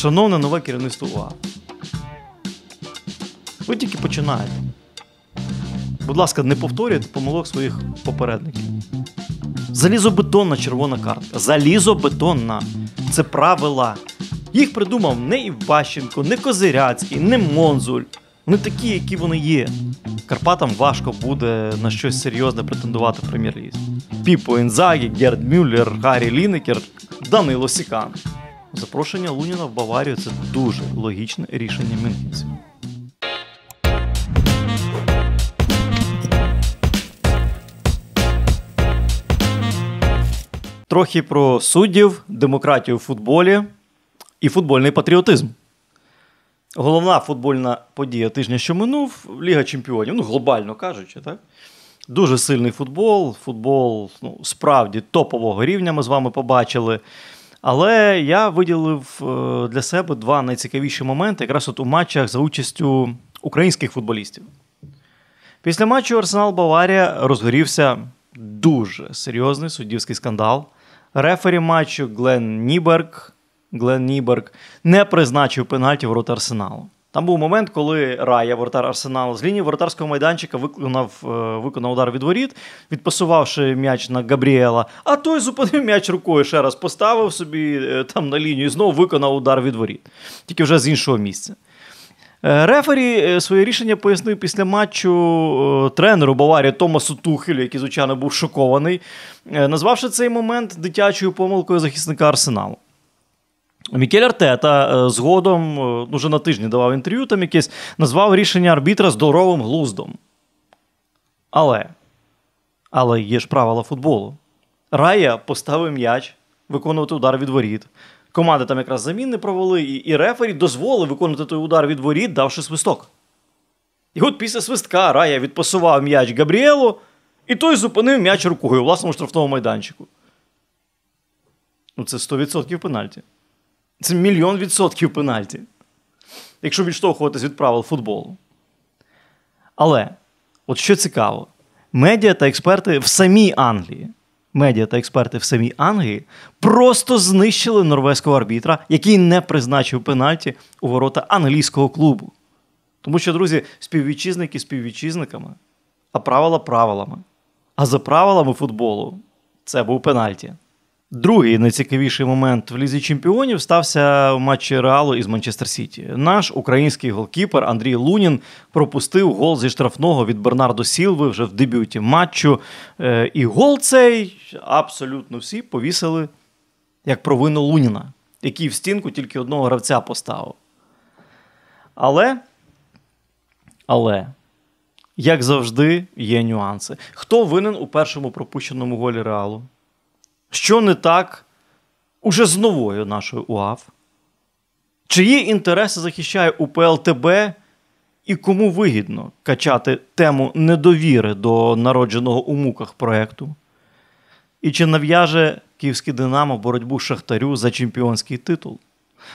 Шановне нове керівництво УА. Ви тільки починаєте. Будь ласка, не повторюйте помилок своїх попередників. Залізобетонна червона картка. Залізобетонна. Це правила. Їх придумав не Іващенко, не Козиряцький, не Монзуль. Вони такі, які вони є. Карпатам важко буде на щось серйозне претендувати в прем'єр-лізі. Піпо Інзагі, Герд Мюллер, Гаррі Лінекер, Данило Сікан. Запрошення Луніна в Баварію це дуже логічне рішення Мюнхенців. Трохи про суддів, демократію в футболі і футбольний патріотизм. Головна футбольна подія тижня, що минув, Ліга Чемпіонів, ну глобально кажучи, так? Дуже сильний футбол, футбол ну, справді топового рівня ми з вами побачили. Але я виділив е, для себе два найцікавіші моменти, якраз от у матчах за участю українських футболістів. Після матчу Арсенал Баварія розгорівся дуже серйозний суддівський скандал. Рефері матчу Глен Ніберг, Глен Ніберг не призначив пенальті в рота Арсеналу. Там був момент, коли Рая, воротар Арсеналу, з лінії воротарського майданчика виконав е, виконав удар від воріт, відпасувавши м'яч на Габріела, а той зупинив м'яч рукою ще раз, поставив собі е, там на лінію і знову виконав удар від воріт, тільки вже з іншого місця. Е, рефері своє рішення пояснив після матчу тренеру Баварії Томасу Тухелю, який, звичайно, був шокований, назвавши цей момент дитячою помилкою захисника Арсеналу. Мікель Артета е, згодом е, ну вже на тижні давав інтерв'ю там якесь, назвав рішення арбітра здоровим глуздом. Але але є ж правила футболу. Рая поставив м'яч виконувати удар від воріт. Команди там якраз заміни провели, і і рефері дозволили виконувати той удар від воріт, давши свисток. І от після свистка Рая відпасував м'яч Габріелу, і той зупинив м'яч рукою у власному штрафному майданчику. Ну, Це 100% пенальті. Це мільйон відсотків пенальті. Якщо відштовхуватись від правил футболу. Але, от що цікаво, медіа та експерти в самій Англії. Медіа та експерти в самій Англії просто знищили норвезького арбітра, який не призначив пенальті у ворота англійського клубу. Тому що, друзі, співвітчизники співвітчизниками, а правила правилами. А за правилами футболу це був пенальті. Другий найцікавіший момент в лізі чемпіонів стався в матчі Реалу із Манчестер Сіті. Наш український голкіпер Андрій Лунін пропустив гол зі штрафного від Бернардо Сілви вже в дебюті матчу. Е, і гол цей абсолютно всі повісили як провину Луніна, який в стінку тільки одного гравця поставив. Але, Але. як завжди, є нюанси. Хто винен у першому пропущеному голі реалу? що не так уже з новою нашою УАВ? Чиї інтереси захищає УПЛТБ і кому вигідно качати тему недовіри до народженого у муках проекту? І чи нав'яже київський Динамо боротьбу Шахтарю за чемпіонський титул?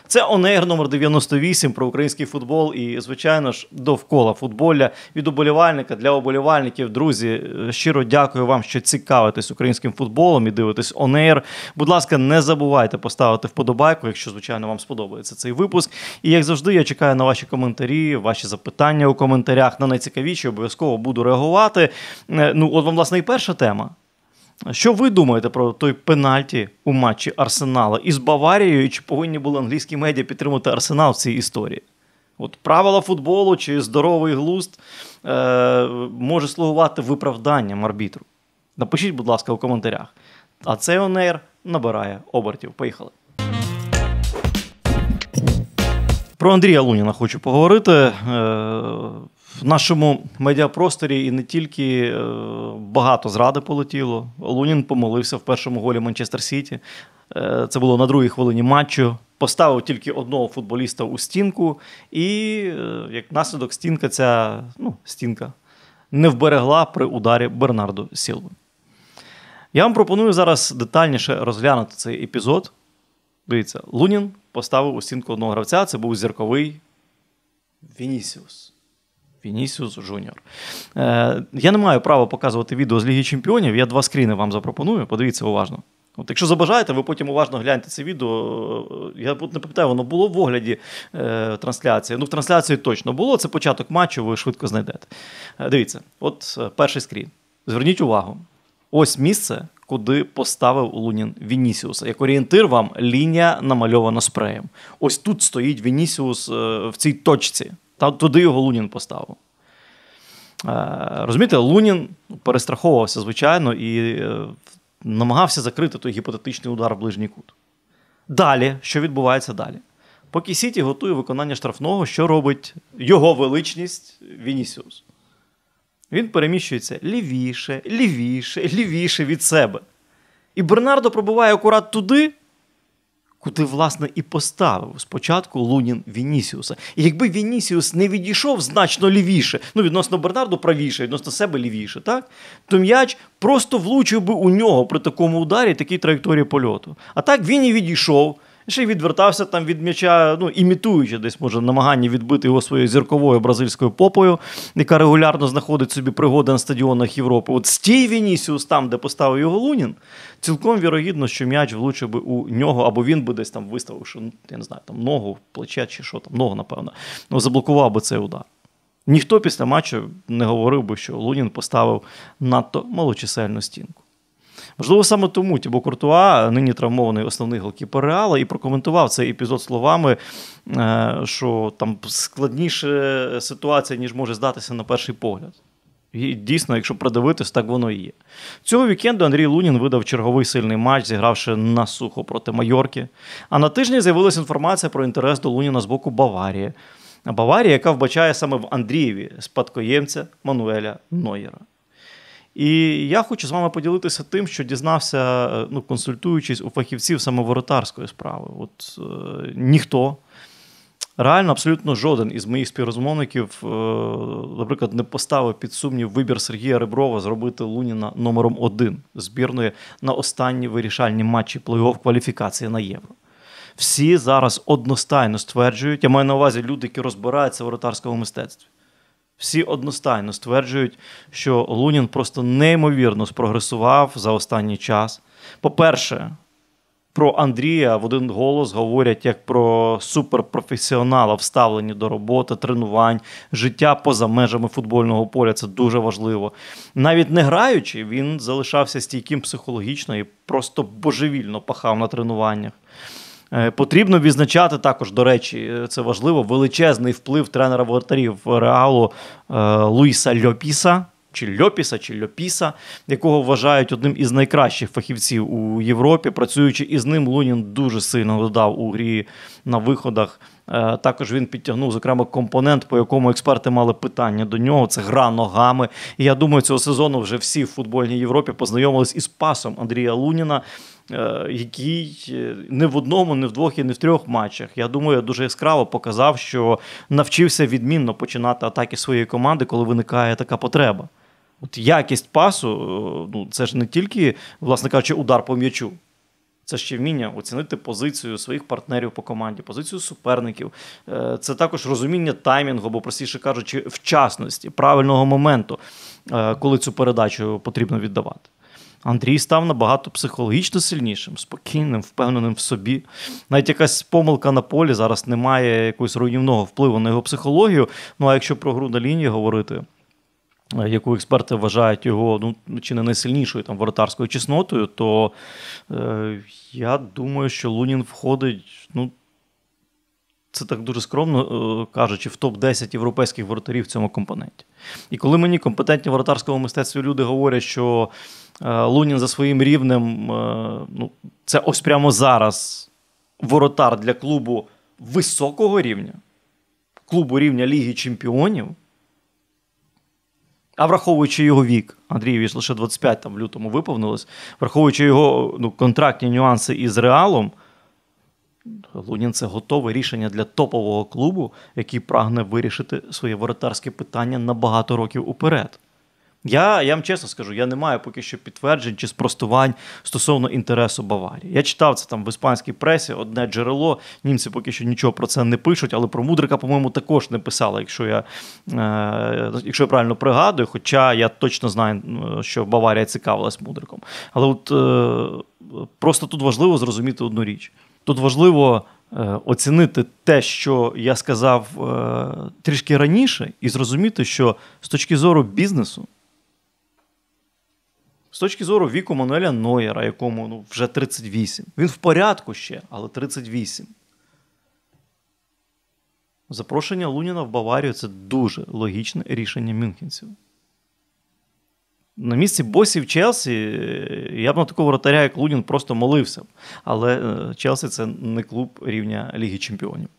Це Онейр номер 98 про український футбол. І, звичайно ж, довкола футболя від оболівальника для оболівальників. Друзі, е, щиро дякую вам, що цікавитесь українським футболом і дивитесь Онейр. Будь ласка, не забувайте поставити вподобайку, якщо, звичайно, вам сподобається цей випуск. І як завжди, я чекаю на ваші коментарі, ваші запитання у коментарях. На найцікавіші обов'язково буду реагувати. Е, ну, от вам, власне, і перша тема. Що ви думаєте про той пенальті у матчі Арсенала із Баварією? Чи повинні були англійські медіа підтримати Арсенал в цій історії? От правила футболу чи здоровий глузд е, може слугувати виправданням арбітру. Напишіть, будь ласка, у коментарях. А цей онейр набирає обертів. Поїхали. Про Андрія Луніна хочу поговорити. Е, в нашому медіапросторі і не тільки е, багато зради полетіло. Лунін помолився в першому голі Манчестер Сіті. Е, це було на другій хвилині матчу. Поставив тільки одного футболіста у стінку, і е, як наслідок стінка ця ну, стінка не вберегла при ударі Бернарду Сілви. Я вам пропоную зараз детальніше розглянути цей епізод. Дивіться, Лунін поставив у стінку одного гравця. Це був зірковий Вінісіус. Вінісіус Жуніор. Е, Я не маю права показувати відео з Ліги Чемпіонів. Я два скріни вам запропоную. Подивіться уважно. От Якщо забажаєте, ви потім уважно гляньте це відео. Е, я не пам'ятаю, воно було в огляді е, трансляції. Ну, в трансляції точно було. Це початок матчу, ви швидко знайдете. Е, дивіться, от е, перший скрін. Зверніть увагу. Ось місце, куди поставив Лунін Вінісіуса. Як орієнтир вам лінія намальована спреєм. Ось тут стоїть Вінісіус е, в цій точці. Та туди його Лунін поставив. Е, розумієте, Лунін перестраховувався, звичайно, і е, намагався закрити той гіпотетичний удар в ближній кут. Далі, що відбувається далі? Поки Сіті готує виконання штрафного, що робить його величність Вінісіус. Він переміщується лівіше, лівіше, лівіше від себе. І Бернардо пробуває акурат туди, куди власне і поставив спочатку Лунін Вінісіуса. І якби Вінісіус не відійшов значно лівіше, ну відносно Бернарду правіше, відносно себе лівіше, так то м'яч просто влучив би у нього при такому ударі такій траєкторії польоту. А так він і відійшов. Ще й відвертався там від м'яча, ну імітуючи десь, може, намагання відбити його своєю зірковою бразильською попою, яка регулярно знаходить собі пригоди на стадіонах Європи. От з тій Вінісіус, там, де поставив його Лунін, цілком вірогідно, що м'яч влучив би у нього, або він би десь там виставив, що я не знаю, там ногу, плече чи що там, ногу, напевно, ну заблокував би цей удар. Ніхто після матчу не говорив би, що Лунін поставив надто малочисельну стінку. Можливо, саме тому Тібо Куртуа, нині травмований основний голкіпер Реала, і прокоментував цей епізод словами, е, що там складніша ситуація, ніж може здатися на перший погляд. І Дійсно, якщо придивитись, так воно і є. Цього вікенду Андрій Лунін видав черговий сильний матч, зігравши на сухо проти Майорки. А на тижні з'явилася інформація про інтерес до Луніна з боку Баварії. Баварія, яка вбачає саме в Андрієві спадкоємця Мануеля Нойера. І я хочу з вами поділитися тим, що дізнався, е, ну, консультуючись у фахівців саме воротарської справи. От е, ніхто, реально, абсолютно жоден із моїх співрозмовників, е, наприклад, не поставив під сумнів вибір Сергія Реброва зробити Луніна номером один збірної на останні вирішальні матчі плей-офф кваліфікації на євро. Всі зараз одностайно стверджують, я маю на увазі люди, які розбираються в воротарському мистецтві. Всі одностайно стверджують, що Лунін просто неймовірно спрогресував за останній час. По-перше, про Андрія в один голос говорять як про суперпрофесіонала вставлені до роботи, тренувань, життя поза межами футбольного поля. Це дуже важливо. Навіть не граючи, він залишався стійким психологічно і просто божевільно пахав на тренуваннях. Е, потрібно відзначати також, до речі, е, це важливо, величезний вплив тренера воротарів реалу е, Луїса Льопіса. Чи Льопіса, чи Льопіса, якого вважають одним із найкращих фахівців у Європі. Працюючи із ним, Лунін дуже сильно додав у грі на виходах. Також він підтягнув, зокрема, компонент, по якому експерти мали питання до нього. Це гра ногами. І я думаю, цього сезону вже всі в футбольній Європі познайомились із пасом Андрія Луніна. Е, який е, не в одному, не в двох і не в трьох матчах. Я думаю, дуже яскраво показав, що навчився відмінно починати атаки своєї команди, коли виникає така потреба. От якість пасу е, ну, це ж не тільки, власне кажучи, удар по м'ячу. Це ще вміння оцінити позицію своїх партнерів по команді, позицію суперників. Це також розуміння таймінгу, або, простіше кажучи, вчасності, правильного моменту, коли цю передачу потрібно віддавати. Андрій став набагато психологічно сильнішим, спокійним, впевненим в собі. Навіть якась помилка на полі зараз не має якогось руйнівного впливу на його психологію. Ну а якщо про гру на лінії говорити, е, яку експерти вважають його ну, чи не найсильнішою там воротарською чеснотою, то е, я думаю, що Лунін входить. ну, це так дуже скромно е, кажучи, в топ-10 європейських воротарів в цьому компоненті. І коли мені компетентні воротарського мистецтва люди говорять, що Е, Лунін за своїм рівнем, е, ну, це ось прямо зараз воротар для клубу високого рівня, клубу рівня Ліги Чемпіонів. А враховуючи його вік, Андрійович лише 25 там в лютому виповнилось, враховуючи його ну, контрактні нюанси із реалом, Лунін це готове рішення для топового клубу, який прагне вирішити своє воротарське питання на багато років уперед. Я я вам чесно скажу, я не маю поки що підтверджень чи спростувань стосовно інтересу Баварії. Я читав це там в іспанській пресі, одне джерело. Німці поки що нічого про це не пишуть, але про Мудрика, по-моєму, також не писали, якщо я е, якщо я правильно пригадую. Хоча я точно знаю, що Баварія цікавилась Мудриком. Але от е, просто тут важливо зрозуміти одну річ. Тут важливо. Е, оцінити те, що я сказав е, трішки раніше, і зрозуміти, що з точки зору бізнесу з точки зору віку Мануеля Нойера, якому ну, вже 38. Він в порядку ще, але 38. Запрошення Луніна в Баварію це дуже логічне рішення мюнхенців. На місці босів Челсі е, я б на такого вратаря, як Лунін, просто молився. Але е, Челсі це не клуб рівня Ліги Чемпіонів.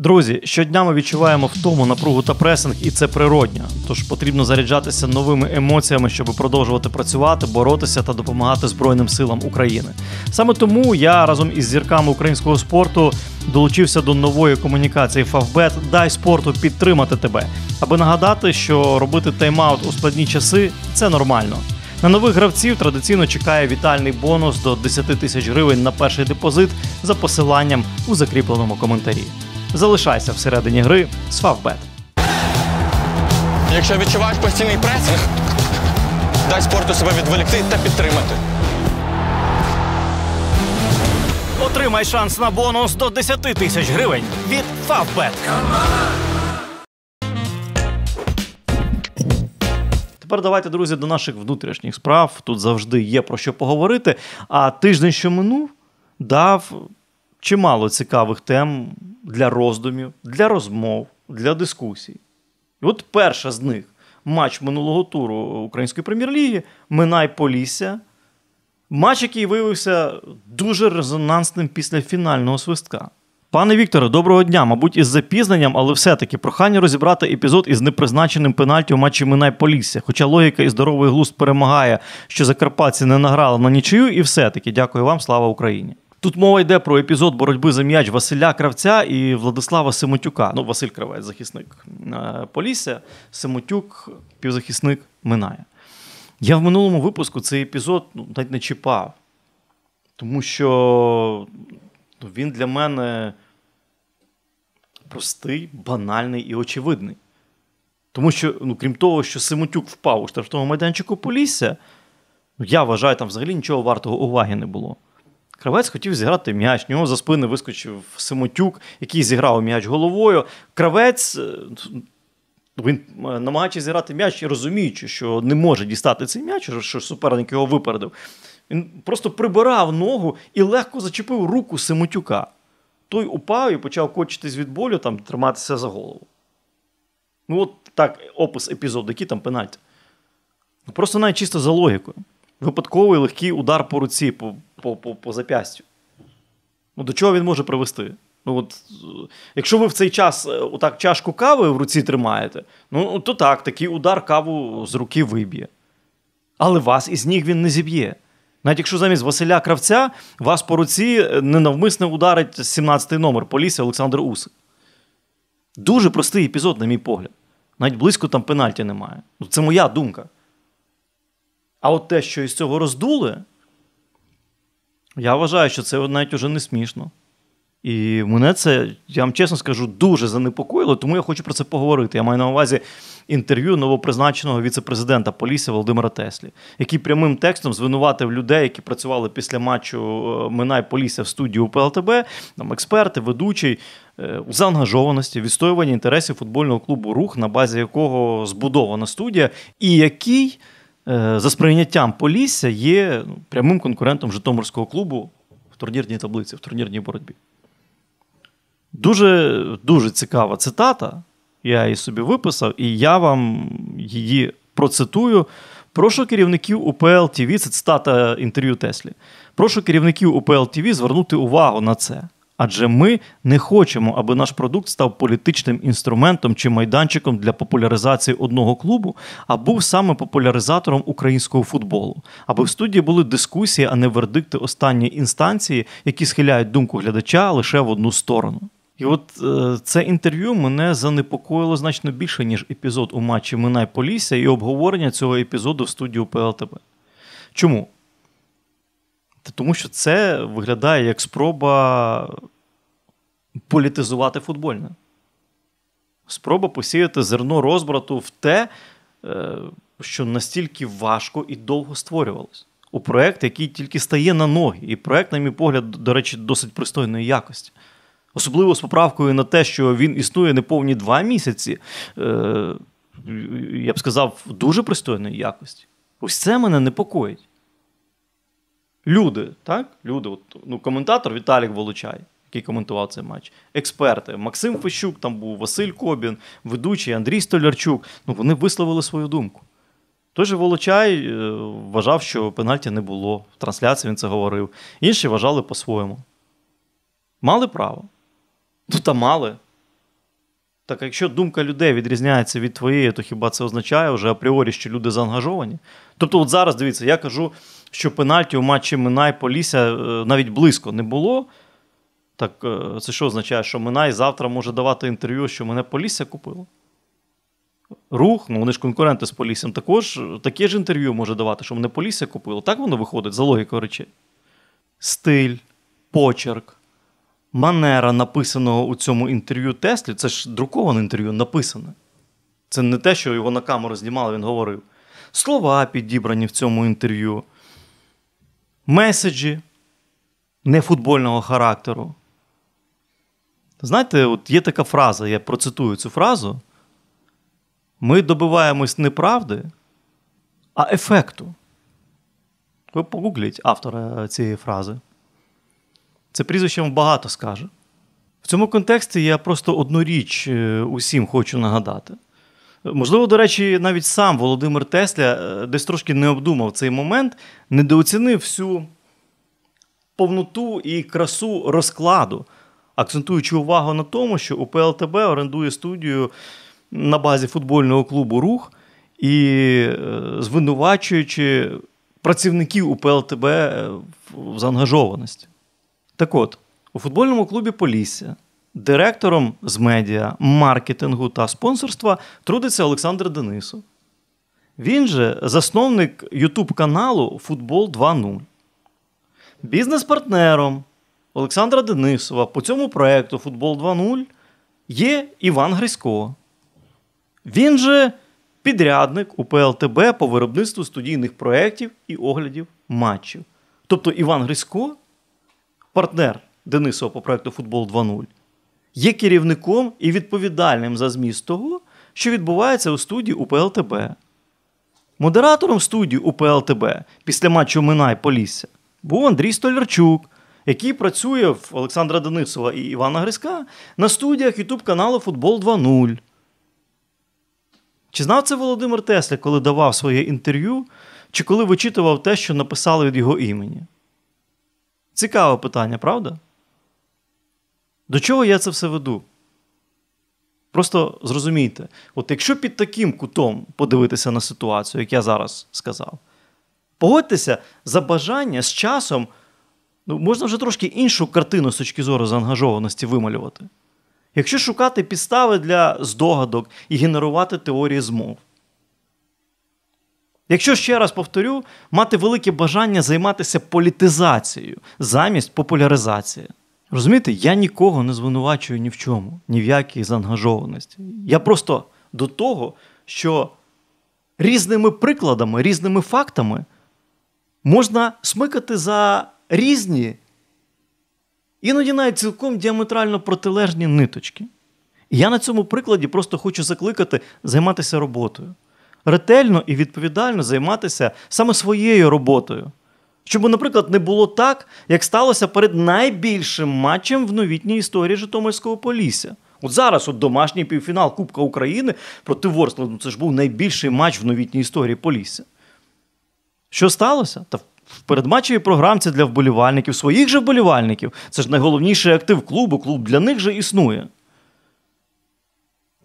Друзі, щодня ми відчуваємо втому напругу та пресинг, і це природньо. Тож потрібно заряджатися новими емоціями, щоб продовжувати працювати, боротися та допомагати Збройним силам України. Саме тому я разом із зірками українського спорту долучився до нової комунікації Фавбет Дай спорту підтримати тебе, аби нагадати, що робити тайм-аут у складні часи це нормально. На нових гравців традиційно чекає вітальний бонус до 10 тисяч гривень на перший депозит за посиланням у закріпленому коментарі. Залишайся всередині гри з Фавбет. Якщо відчуваєш постійний пресинг, дай спорту себе відволікти та підтримати. Отримай шанс на бонус до 10 тисяч гривень від Фавбет. Тепер давайте, друзі, до наших внутрішніх справ. Тут завжди є про що поговорити. А тиждень, що минув, дав чимало цікавих тем для роздумів, для розмов, для дискусій. І от перша з них матч минулого туру Української прем'єр-ліги Минай Полісся. Матч, який виявився дуже резонансним після фінального свистка. Пане Вікторе, доброго дня! Мабуть, із запізненням, але все-таки прохання розібрати епізод із непризначеним пенальті у матчі Минай Полісся. Хоча логіка і здоровий глузд перемагає, що Закарпатці не награли на нічию, і все-таки дякую вам, слава Україні. Тут мова йде про епізод боротьби за м'яч Василя Кравця і Владислава Симотюка. Ну, Василь Кравець, захисник е, Полісся, Симотюк, півзахисник минає. Я в минулому випуску цей епізод ну, навіть не чіпав, тому що ну, він для мене простий, банальний і очевидний. Тому що, ну, крім того, що Симотюк впав у штрафного майданчику Полісся, ну, я вважаю, там взагалі нічого вартого уваги не було. Кравець хотів зіграти м'яч. Нього за спини вискочив Симотюк, який зіграв м'яч головою. Кравець. Е, він е, намагаючись зіграти м'яч і розуміючи, що не може дістати цей м'яч, що суперник його випередив. Він просто прибирав ногу і легко зачепив руку Симотюка. Той упав і почав кочитись від болю, там, триматися за голову. Ну, от так опис епізоду, який там пенальті. Ну, просто навіть чисто за логікою випадковий легкий удар по руці, по по, по, по зап'ястю. Ну, До чого він може привести? Ну, от, Якщо ви в цей час е, отак чашку кави в руці тримаєте, ну то так, такий удар каву з руки виб'є. Але вас із ніг він не зіб'є. Навіть якщо замість Василя Кравця вас по руці е, ненавмисне ударить 17-й номер полісся Олександр Усик. Дуже простий епізод, на мій погляд. Навіть близько там пенальті немає. Ну, це моя думка. А от те, що із цього роздули, я вважаю, що це навіть уже не смішно. І мене це, я вам чесно скажу, дуже занепокоїло, тому я хочу про це поговорити. Я маю на увазі інтерв'ю новопризначеного віцепрезидента президента Полісся Володимира Теслі, який прямим текстом звинуватив людей, які працювали після матчу е, Минай Полісся в студії УПЛТБ, там експерти, ведучий у е, заангажованості, відстоюванні інтересів футбольного клубу Рух, на базі якого збудована студія, і який. Е, за сприйняттям Полісся є ну, прямим конкурентом Житомирського клубу в турнірній таблиці, в турнірній боротьбі. Дуже дуже цікава цитата. Я її собі виписав, і я вам її процитую. Прошу керівників УПЛ ТВ, це цитата інтерв'ю Теслі. Прошу керівників УПЛ ТВ звернути увагу на це. Адже ми не хочемо, аби наш продукт став політичним інструментом чи майданчиком для популяризації одного клубу, а був саме популяризатором українського футболу, аби в студії були дискусії, а не вердикти останньої інстанції, які схиляють думку глядача лише в одну сторону. І от е, це інтерв'ю мене занепокоїло значно більше, ніж епізод у матчі Минай Полісся і обговорення цього епізоду в студію ПЛТБ. Чому? Тому що це виглядає як спроба політизувати футбольне. Спроба посіяти зерно розбрату в те, е, що настільки важко і довго створювалось. У проєкт, який тільки стає на ноги. І проєкт, на мій погляд, до речі, досить пристойної якості. Особливо з поправкою на те, що він існує не повні два місяці, е, я б сказав, дуже пристойної якості. Ось це мене непокоїть люди, так? Люди, от, ну, коментатор Віталік Волочай, який коментував цей матч, експерти Максим Фещук, там був Василь Кобін, ведучий Андрій Столярчук. Ну вони висловили свою думку. Той же Волочай е, вважав, що пенальті не було. В трансляції він це говорив. Інші вважали по-своєму. Мали право. Ну, та мали. Так, якщо думка людей відрізняється від твоєї, то хіба це означає вже апріорі, що люди заангажовані? Тобто, от зараз дивіться, я кажу, що пенальті у матчі Минай Полісся е, навіть близько не було. Так е, це що означає, що Минай завтра може давати інтерв'ю, що мене Полісся купило? Рух, ну вони ж конкуренти з Поліссям, також е, таке ж інтерв'ю може давати, що мене Полісся купило. Так воно виходить за логікою речей. Стиль, почерк манера написаного у цьому інтерв'ю Теслі, це ж друковане інтерв'ю, написане. Це не те, що його на камеру знімали, він говорив. Слова підібрані в цьому інтерв'ю, меседжі нефутбольного характеру. Знаєте, от є така фраза, я процитую цю фразу. Ми добиваємось не правди, а ефекту. Ви погугліть автора е, цієї фрази. Це прізвище вам багато скаже. В цьому контексті я просто одну річ е, усім хочу нагадати. Можливо, до речі, навіть сам Володимир Тесля е, десь трошки не обдумав цей момент, недооцінив всю повноту і красу розкладу, акцентуючи увагу на тому, що УПЛТБ орендує студію на базі футбольного клубу Рух і е, звинувачуючи працівників УПЛТБ в заангажованості. Так от, у футбольному клубі Полісся директором з медіа, маркетингу та спонсорства трудиться Олександр Денисов. Він же засновник Ютуб каналу Футбол 2.0. Бізнес-партнером Олександра Денисова по цьому проєкту Футбол 2.0 є Іван Грисько. Він же підрядник у ПЛТБ по виробництву студійних проєктів і оглядів матчів. Тобто Іван Грисько партнер Денисова по проекту Футбол 2.0 є керівником і відповідальним за зміст того, що відбувається у студії УПЛТБ. Модератором студії УПЛТБ після матчу Минай Полісся був Андрій Столярчук, який працює в Олександра Денисова і Івана Гриська на студіях Ютуб каналу Футбол 2.0. Чи знав це Володимир Тесля, коли давав своє інтерв'ю, чи коли вичитував те, що написали від його імені? Цікаве питання, правда? До чого я це все веду? Просто зрозумійте, от якщо під таким кутом подивитися на ситуацію, як я зараз сказав, погодьтеся за бажання з часом ну, можна вже трошки іншу картину з точки зору заангажованості вималювати. Якщо шукати підстави для здогадок і генерувати теорії змов, Якщо ще раз повторю, мати велике бажання займатися політизацією замість популяризації. Розумієте, я нікого не звинувачую ні в чому, ні в якій заангажованості. Я просто до того, що різними прикладами, різними фактами можна смикати за різні, іноді навіть цілком діаметрально протилежні ниточки. І я на цьому прикладі просто хочу закликати займатися роботою ретельно і відповідально займатися саме своєю роботою. Щоб, наприклад, не було так, як сталося перед найбільшим матчем в новітній історії Житомирського Полісся. От зараз от домашній півфінал Кубка України проти Ворскла, ну, це ж був найбільший матч в новітній історії Полісся. Що сталося? Та в передматчевій програмці для вболівальників, своїх же вболівальників. Це ж найголовніший актив клубу, клуб для них же існує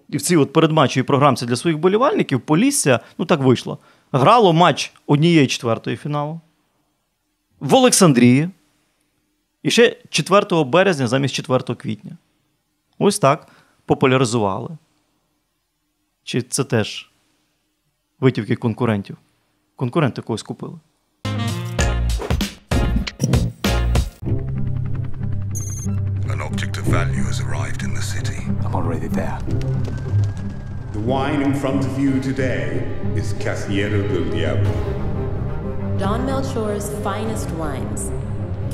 і в цій от передматчій програмці для своїх болівальників Полісся, ну так вийшло. Грало матч однієї четвертої фіналу в Олександрії. І ще 4 березня замість 4 квітня. Ось так популяризували. Чи це теж витівки конкурентів? Конкуренти когось купили. value has arrived in the city. I'm already there. The wine in front of you today is Casiero del Diablo. Don Melchor's finest wines,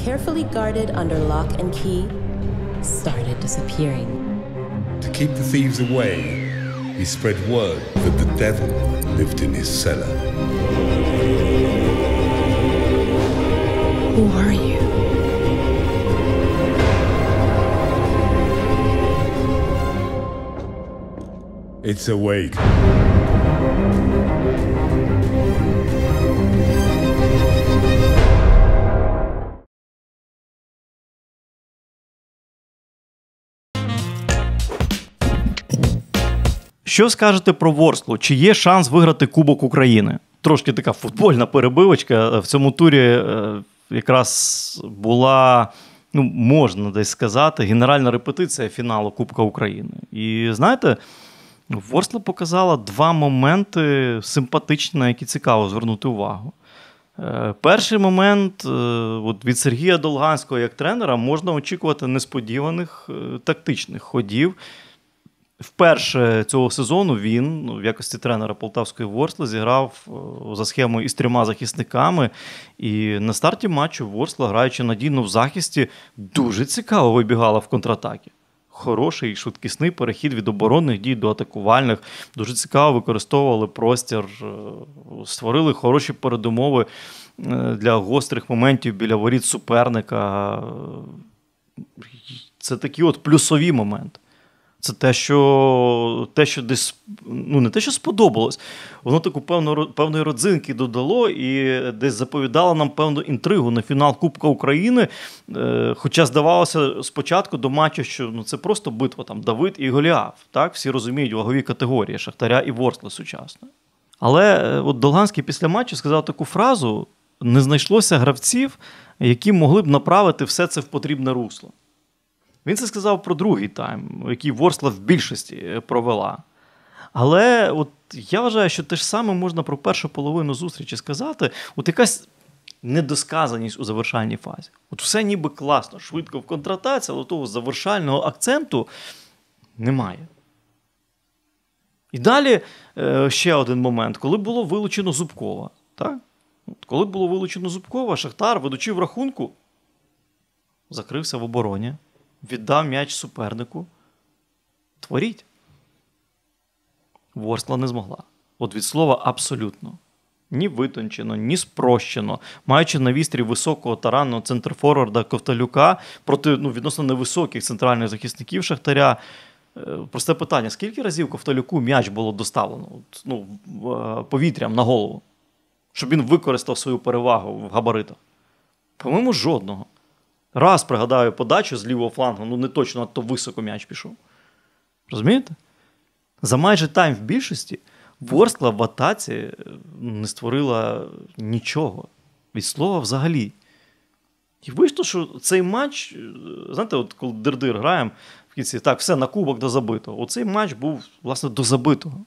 carefully guarded under lock and key, started disappearing. To keep the thieves away, he spread word that the devil lived in his cellar. Who are you? It's awake. Що скажете про Ворслу? Чи є шанс виграти Кубок України? Трошки така футбольна перебивочка. В цьому турі е, якраз була, ну можна десь сказати, генеральна репетиція фіналу Кубка України. І знаєте, Ворсла показала два моменти симпатичні, на які цікаво звернути увагу. Е, перший момент е, от від Сергія Долганського як тренера можна очікувати несподіваних е, тактичних ходів. Вперше цього сезону він ну, в якості тренера полтавської Ворсла зіграв за схемою із трьома захисниками. І на старті матчу Ворсла, граючи надійно в захисті, дуже цікаво вибігала в контратакі хороший швидкісний перехід від оборонних дій до атакувальних. Дуже цікаво використовували простір, е, створили хороші передумови е, для гострих моментів біля воріт суперника. Е, це такі от плюсові моменти. Це те, що те, що десь ну не те, що сподобалось, воно таку певну певної родзинки додало і десь заповідало нам певну інтригу на фінал Кубка України. Е, хоча здавалося спочатку до матчу, що ну це просто битва там Давид і Голіаф. Так всі розуміють вагові категорії Шахтаря і Ворскла сучасно. Але е, от Долганський після матчу сказав таку фразу: не знайшлося гравців, які могли б направити все це в потрібне русло. Він це сказав про другий тайм, який Ворсла в більшості е, провела. Але от я вважаю, що те ж саме можна про першу половину зустрічі сказати. От якась недосказаність у завершальній фазі. От все ніби класно, швидко в контратація, але того завершального акценту немає. І далі е, ще один момент, коли було вилучено Зубкова. Так? От коли було вилучено Зубкова, Шахтар, ведучи в рахунку, закрився в обороні віддав м'яч супернику. Творіть. Ворсла не змогла. От від слова абсолютно. Ні витончено, ні спрощено, маючи на вістрі високого таранного центрфорварда Ковталюка проти ну, відносно невисоких центральних захисників Шахтаря. Е, просте питання: скільки разів Ковталюку м'яч було доставлено От, ну, е, повітрям на голову, щоб він використав свою перевагу в габаритах? По-моєму, жодного. Раз пригадаю подачу з лівого флангу, ну не точно, надто високо м'яч пішов. Розумієте? За майже тайм в більшості Ворскла в атаці е, не створила нічого. Від слова взагалі. І вийшло, що цей матч, е, знаєте, от коли дирдир граємо в кінці, так, все на кубок до забитого. Оцей матч був, власне, до забитого.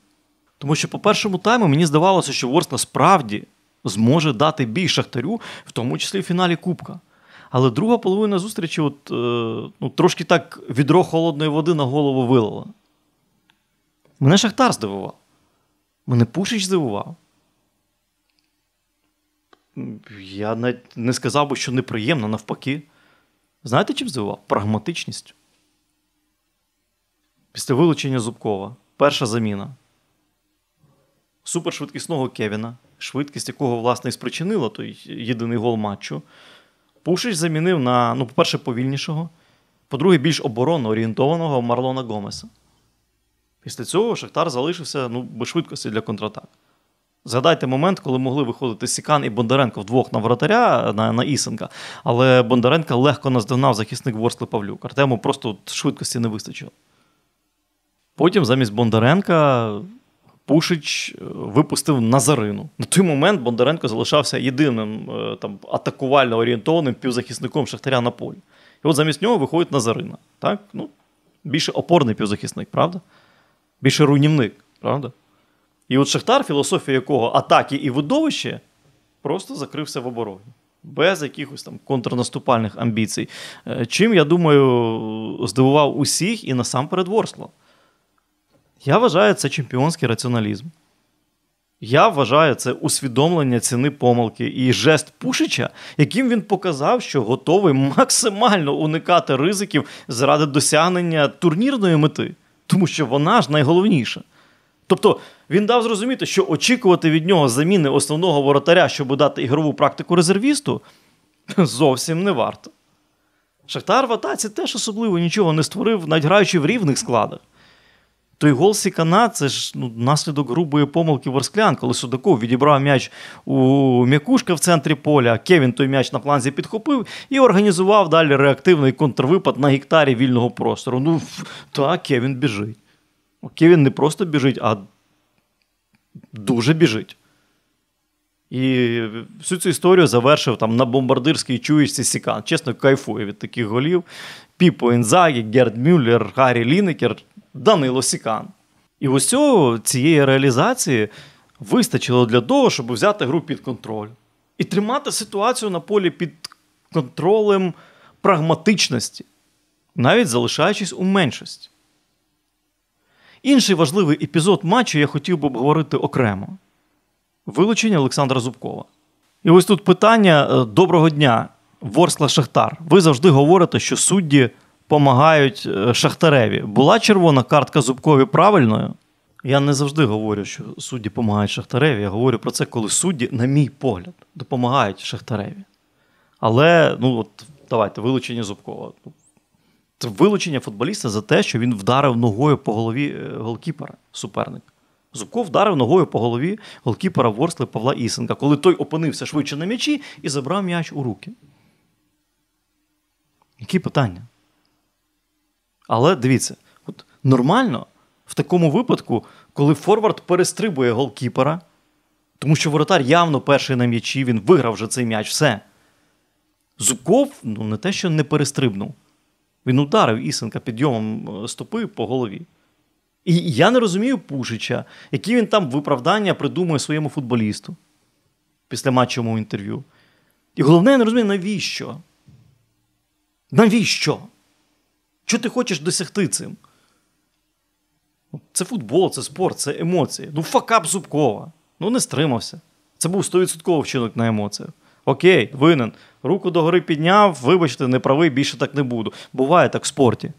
Тому що по першому тайму мені здавалося, що Ворскла справді зможе дати бій Шахтарю, в тому числі в фіналі Кубка. Але друга половина зустрічі от, е, ну, трошки так відро холодної води на голову вилила. Мене Шахтар здивував. Мене Пушич здивував. Я навіть не сказав би, що неприємно, навпаки. Знаєте, чим здивував? Прагматичністю. Після вилучення Зубкова. Перша заміна. Супершвидкісного Кевіна, швидкість якого, власне, і спричинила той єдиний гол матчу. Пушич замінив на, ну, по-перше, повільнішого, по-друге, більш оборонно орієнтованого Марлона Гомеса. Після цього Шахтар залишився ну, без швидкості для контратак. Згадайте момент, коли могли виходити Сікан і Бондаренко вдвох на вратаря на на Ісенка, але Бондаренко легко наздогнав захисник Ворскли Павлюк. Артему просто швидкості не вистачило. Потім замість Бондаренка Пушич е, випустив Назарину. На той момент Бондаренко залишався єдиним е, там атакувально орієнтованим півзахисником Шахтаря на полі. І от замість нього виходить Назарина. Так? Ну, Більше опорний півзахисник, правда? Більше руйнівник, правда? І от Шахтар, філософія якого атаки і видовище, просто закрився в обороні. Без якихось там контрнаступальних амбіцій. Е, чим, я думаю, здивував усіх і насамперед Ворслав. Я вважаю це чемпіонський раціоналізм. Я вважаю це усвідомлення ціни помилки і жест Пушича, яким він показав, що готовий максимально уникати ризиків заради досягнення турнірної мети, тому що вона ж найголовніша. Тобто він дав зрозуміти, що очікувати від нього заміни основного воротаря, щоб дати ігрову практику резервісту, зовсім не варто. Шахтар в Атаці теж особливо нічого не створив, навіть граючи в рівних складах той гол Сікана це ж ну, наслідок грубої помилки Ворсклян, коли Судаков відібрав м'яч у м'якушка в центрі поля. Кевін той м'яч на фланзі підхопив і організував далі реактивний контрвипад на гектарі вільного простору. Ну так, Кевін біжить. Кевін не просто біжить, а дуже біжить. І всю цю історію завершив там на бомбардирській чуєшці Сікан. Чесно, кайфує від таких голів. Піпо Інзагі, Герд Мюллер, Гаррі Лінекер, Данило Сікан. І усього цієї реалізації вистачило для того, щоб взяти гру під контроль і тримати ситуацію на полі під контролем прагматичності, навіть залишаючись у меншості. Інший важливий епізод матчу я хотів би обговорити окремо: вилучення Олександра Зубкова. І ось тут питання е, доброго дня. Ворскла Шахтар. Ви завжди говорите, що судді допомагають е, Шахтареві. Була червона картка Зубкові правильною? Я не завжди говорю, що судді допомагають Шахтареві. Я говорю про це, коли судді, на мій погляд, допомагають Шахтареві. Але, ну от, давайте, вилучення Зубкова. Це вилучення футболіста за те, що він вдарив ногою по голові е, голкіпера суперника. Зубков вдарив ногою по голові голкіпера Ворсли Павла Ісенка, коли той опинився швидше на м'ячі і забрав м'яч у руки. Які питання? Але дивіться, от нормально в такому випадку, коли Форвард перестрибує голкіпера, тому що воротар явно перший на м'ячі, він виграв вже цей м'яч, все. Зуков ну, не те, що не перестрибнув. Він ударив Ісенка підйомом е, стопи по голові. І я не розумію Пушича, які він там виправдання придумує своєму футболісту після матчового інтерв'ю. І головне, я не розумію, навіщо? Навіщо? Що ти хочеш досягти цим? Це футбол, це спорт, це емоції. Ну, факап Зубкова. Ну, не стримався. Це був 100% вчинок на емоціях. Окей, винен. Руку до гори підняв, вибачте, не правий, більше так не буду. Буває так в спорті.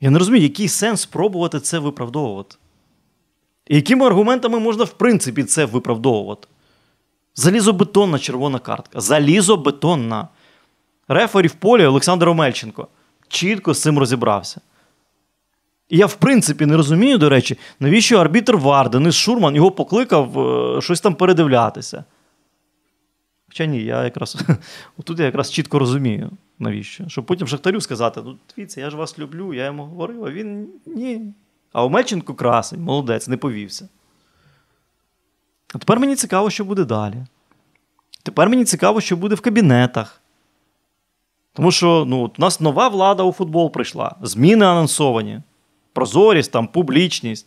Я не розумію, який сенс спробувати це виправдовувати. І якими аргументами можна, в принципі, це виправдовувати? Залізобетонна червона картка. Залізобетонна. Рефері в полі Олександр Омельченко чітко з цим розібрався. І я, в принципі, не розумію, до речі, навіщо арбітр Вар Денис Шурман його покликав е, щось там передивлятися. Хоча ні, я якраз тут я якраз чітко розумію, навіщо? Щоб потім Шахтарю сказати: ну, дивіться, я ж вас люблю, я йому говорив, а він ні. А Омельченко красень, молодець, не повівся. А тепер мені цікаво, що буде далі. Тепер мені цікаво, що буде в кабінетах. Тому що ну, у нас нова влада у футбол прийшла. Зміни анонсовані, прозорість, там, публічність.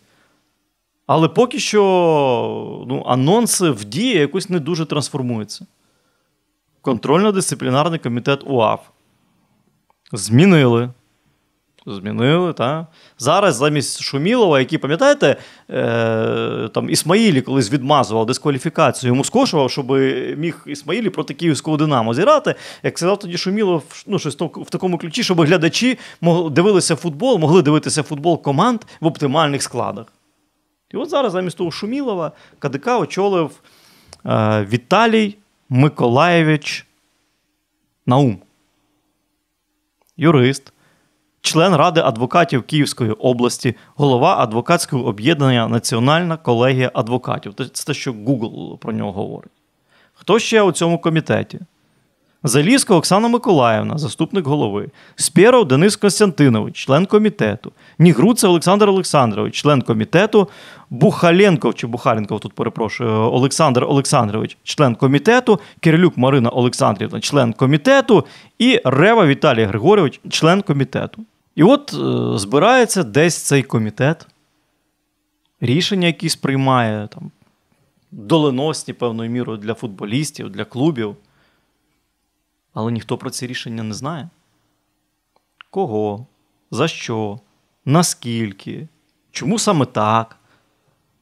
Але поки що ну, анонси в дії якось не дуже трансформуються. Контрольно-дисциплінарний комітет УАФ. Змінили Змінили, так. Зараз замість Шумілова, який, пам'ятаєте, е, там Ісмаїлі колись відмазував дискваліфікацію, йому скошував, щоб міг Ісмаїлі проти київського динамо зіграти. Як сказав тоді Шумілов, ну, щось в такому ключі, щоб глядачі дивилися футбол, могли дивитися футбол команд в оптимальних складах. І от зараз замість того Шумілова КДК очолив е, Віталій Миколаєвич Наум. Юрист член Ради адвокатів Київської області, голова адвокатського об'єднання Національна колегія адвокатів. Це те, що Google про нього говорить. Хто ще у цьому комітеті? Залізка Оксана Миколаївна, заступник голови, Спєров Денис Костянтинович, член комітету, Нігруцев Олександр Олександрович, член комітету, Бухаленков чи Бухаленков тут перепрошую, Олександр Олександрович, член комітету, Кирилюк Марина Олександрівна, член комітету, і Рева Віталій Григорович, член комітету. І от е, збирається десь цей комітет, рішення, якісь приймає там, доленосні певною мірою для футболістів, для клубів. Але ніхто про ці рішення не знає. Кого? За що? Наскільки? Чому саме так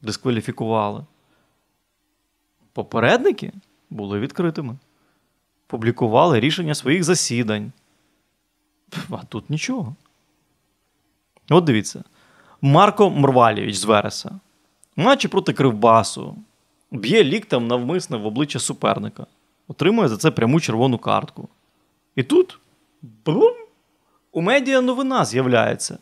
дискваліфікували? Попередники були відкритими, публікували рішення своїх засідань. А тут нічого. От дивіться, Марко Мрвалєвич з Вереса. Наче проти Кривбасу. Б'є ліктем навмисне в обличчя суперника, отримує за це пряму червону картку. І тут бум! у медіа новина з'являється.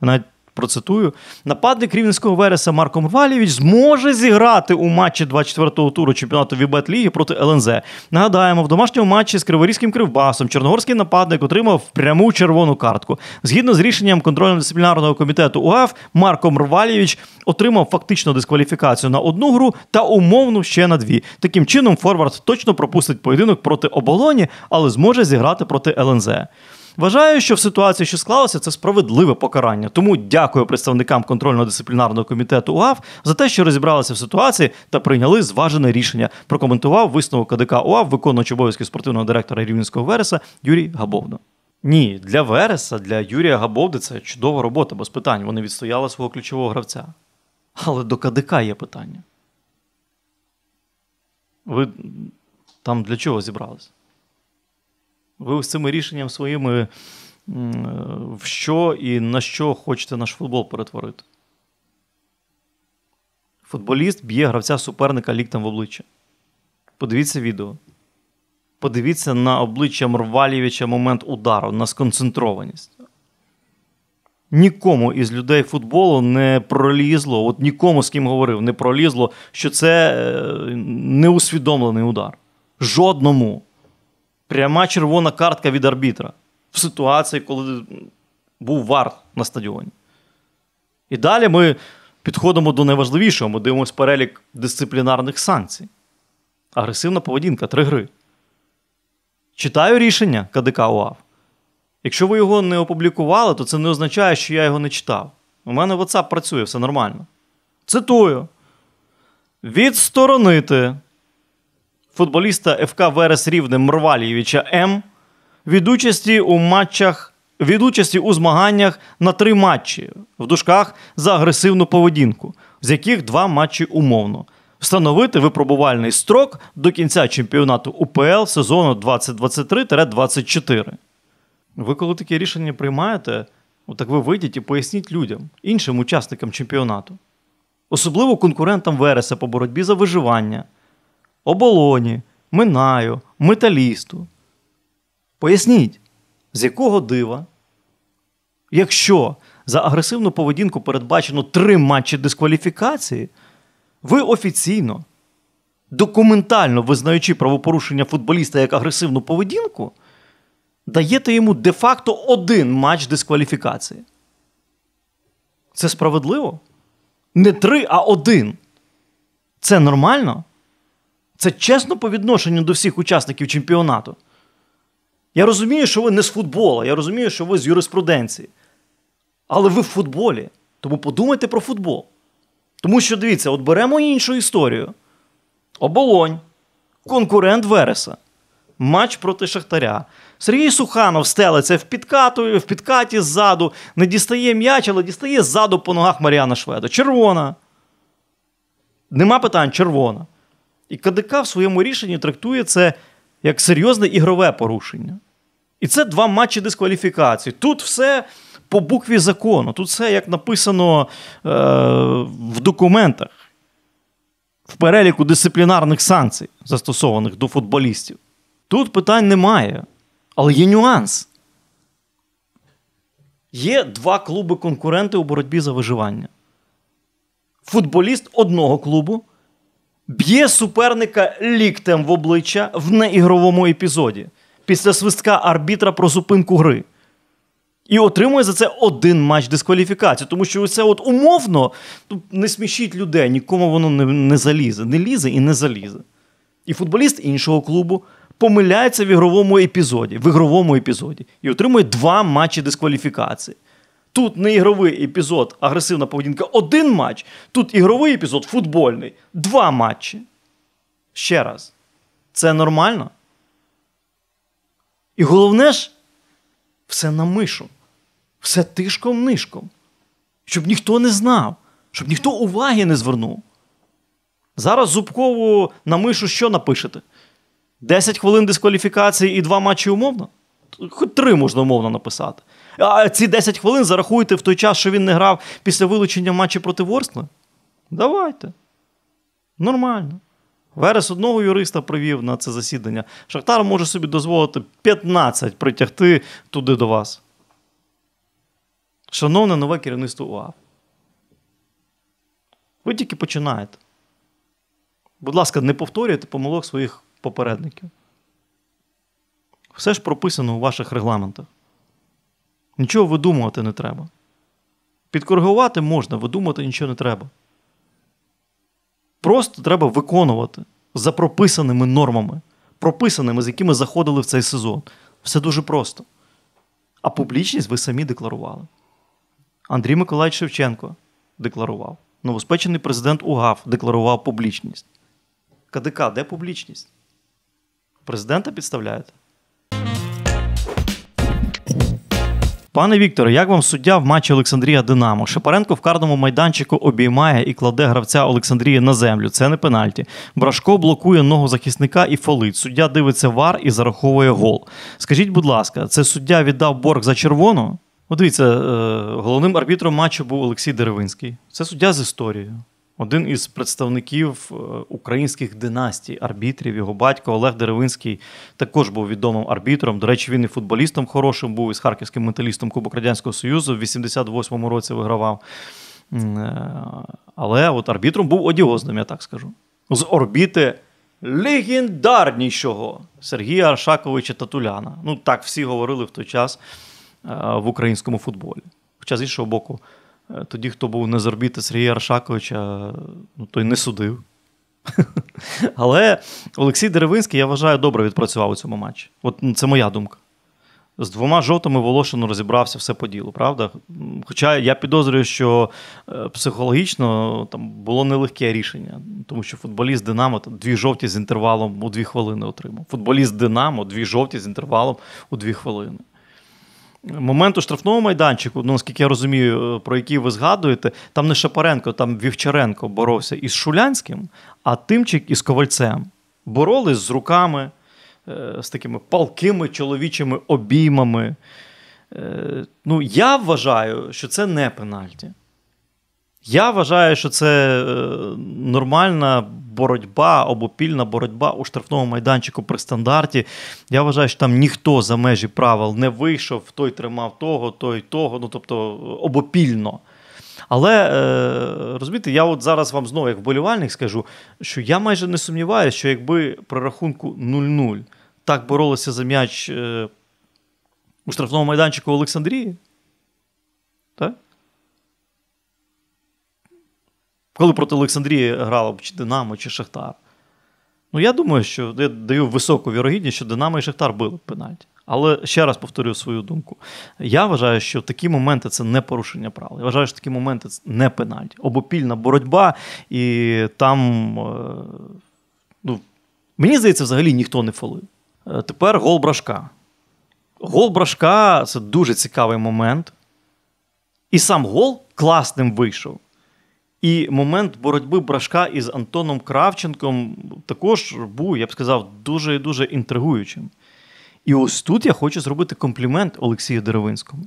Вона Процитую, нападник рівненського Вереса Марко Мрвалєвіч зможе зіграти у матчі 24-го туру чемпіонату Вібет Ліги проти ЛНЗ. Нагадаємо, в домашньому матчі з Криворізьким Кривбасом чорногорський нападник отримав пряму червону картку. Згідно з рішенням контрольно-дисциплінарного комітету УАФ, Марко Мрвалєвіч отримав фактично дискваліфікацію на одну гру та умовну ще на дві. Таким чином, Форвард точно пропустить поєдинок проти оболоні, але зможе зіграти проти ЛНЗ. Вважаю, що в ситуації, що склалася, це справедливе покарання. Тому дякую представникам контрольно-дисциплінарного комітету УАВ за те, що розібралися в ситуації та прийняли зважене рішення. Прокоментував висновок КДК УАВ, виконуючи обов'язки спортивного директора Рівненського Вереса Юрій Габовна. Ні, для Вереса, для Юрія Габовди це чудова робота, без питань. Вони відстояли свого ключового гравця. Але до КДК є питання. Ви там для чого зібрались? Ви з цими рішенням своїми в що і на що хочете наш футбол перетворити? Футболіст б'є гравця суперника ліктем в обличчя. Подивіться відео. Подивіться на обличчя Мрвалєвича момент удару, на сконцентрованість. Нікому із людей футболу не пролізло, от нікому з ким говорив, не пролізло, що це е, неусвідомлений удар. Жодному пряма червона картка від арбітра в ситуації, коли був вар на стадіоні. І далі ми підходимо до найважливішого, ми дивимося перелік дисциплінарних санкцій. Агресивна поведінка, три гри. Читаю рішення КДК УАВ. Якщо ви його не опублікували, то це не означає, що я його не читав. У мене WhatsApp працює, все нормально. Цитую: відсторонити футболіста ФК Верес Рівне Мрвалійовича М. від участі у матчах, від участі у змаганнях на три матчі в дужках за агресивну поведінку, з яких два матчі умовно. Встановити випробувальний строк до кінця чемпіонату УПЛ сезону 2023-24. Ви коли таке рішення приймаєте, так ви вийдіть і поясніть людям, іншим учасникам чемпіонату, особливо конкурентам Вереса по боротьбі за виживання оболоні, минаю, металісту. Поясніть, з якого дива, якщо за агресивну поведінку передбачено три матчі дискваліфікації, ви офіційно, документально визнаючи правопорушення футболіста як агресивну поведінку, даєте йому де-факто один матч дискваліфікації. Це справедливо? Не три, а один. Це нормально? Це чесно по відношенню до всіх учасників чемпіонату. Я розумію, що ви не з футбола, я розумію, що ви з юриспруденції. Але ви в футболі. Тому подумайте про футбол. Тому що дивіться, от беремо іншу історію: оболонь, конкурент Вереса, матч проти Шахтаря. Сергій Суханов стелиться в підкату, в підкаті ззаду, не дістає м'яч, але дістає ззаду по ногах Маріана Шведа. Червона. Нема питань, червона. І КДК в своєму рішенні трактує це як серйозне ігрове порушення. І це два матчі дискваліфікації. Тут все по букві закону, тут все як написано е, в документах, в переліку дисциплінарних санкцій, застосованих до футболістів. Тут питань немає, але є нюанс. Є два клуби конкуренти у боротьбі за виживання. Футболіст одного клубу б'є суперника ліктем в обличчя в неігровому епізоді після свистка арбітра про зупинку гри. І отримує за це один матч дискваліфікації. Тому що це от умовно ну, не смішіть людей, нікому воно не, не залізе. Не лізе і не залізе. І футболіст іншого клубу помиляється в ігровому епізоді, в ігровому епізоді і отримує два матчі дискваліфікації. Тут не ігровий епізод, агресивна поведінка один матч. Тут ігровий епізод футбольний. Два матчі. Ще раз. Це нормально? І головне ж, все на мишу. Все тишком нишком. Щоб ніхто не знав, щоб ніхто уваги не звернув. Зараз Зубкову на мишу що напишете? 10 хвилин дискваліфікації і два матчі умовно? Хоч три можна умовно написати. А ці 10 хвилин зарахуйте в той час, що він не грав після вилучення матчі проти Ворскла? Давайте. Нормально. Верес одного юриста привів на це засідання. Шахтар може собі дозволити 15 притягти туди до вас. Шановне нове керівництво УАВ. Ви тільки починаєте. Будь ласка, не повторюйте помилок своїх попередників. Все ж прописано у ваших регламентах. Нічого видумувати не треба. Підкоригувати можна, видумати нічого не треба. Просто треба виконувати за прописаними нормами, прописаними, з якими заходили в цей сезон. Все дуже просто. А публічність ви самі декларували. Андрій Миколаївич Шевченко декларував. Новоспечений президент УГАФ декларував публічність. КДК, де публічність? Президента підставляєте? Пане Вікторе, як вам суддя в матчі Олександрія Динамо? Шепаренко в карному майданчику обіймає і кладе гравця Олександрії на землю. Це не пенальті. Брашко блокує ногу захисника і фолить. Суддя дивиться вар і зараховує гол. Скажіть, будь ласка, це суддя віддав борг за червону? От дивіться, е, головним арбітром матчу був Олексій Деревинський. Це суддя з історією один із представників е, українських династій, арбітрів, його батько Олег Деревинський також був відомим арбітром. До речі, він і футболістом хорошим був, із харківським менталістом Кубок Радянського Союзу в 88-му році вигравав. Е, але от арбітром був одіозним, я так скажу. З орбіти легендарнішого Сергія Аршаковича Татуляна. Ну так всі говорили в той час е, в українському футболі. Хоча, з іншого боку, Е, тоді, хто був не з Сергія Аршаковича, ну, той не судив. Але Олексій Деревинський, я вважаю, добре відпрацював у цьому матчі. От ну, Це моя думка. З двома жовтими Волошину розібрався все по ділу, правда? Хоча я підозрюю, що е, психологічно там було нелегке рішення, тому що футболіст Динамо там, дві жовті з інтервалом у дві хвилини отримав. Футболіст Динамо дві жовті з інтервалом у дві хвилини. Моменту штрафного майданчику, ну наскільки я розумію, е, про який ви згадуєте, там не Шапаренко, там Вівчаренко боровся із Шулянським, а Тимчик із Ковальцем. Боролись з руками, е, з такими палкими чоловічими обіймами. Е, ну, Я вважаю, що це не пенальті. Я вважаю, що це нормальна боротьба обопільна боротьба у штрафному майданчику при стандарті. Я вважаю, що там ніхто за межі правил не вийшов, той тримав того, той того. Ну тобто обопільно. Але е, розумієте, я от зараз вам знову як вболівальник скажу, що я майже не сумніваюся, що якби при рахунку 0-0 так боролися за м'яч е, у штрафному майданчику Олександрії. Так? Коли проти Олександрії грала чи Динамо, чи Шахтар. Ну, я думаю, що я даю високу вірогідність, що Динамо і Шахтар били пенальті. Але ще раз повторюю свою думку. Я вважаю, що такі моменти це не порушення правил. Я вважаю, що такі моменти це не пенальті. Обопільна боротьба, і там, е, ну, мені здається, взагалі ніхто не фолив. Е, тепер гол брашка. Гол брашка це дуже цікавий момент. І сам гол класним вийшов. І момент боротьби брашка із Антоном Кравченком також був, я б сказав, дуже і дуже інтригуючим. І ось тут я хочу зробити комплімент Олексію Деревинському.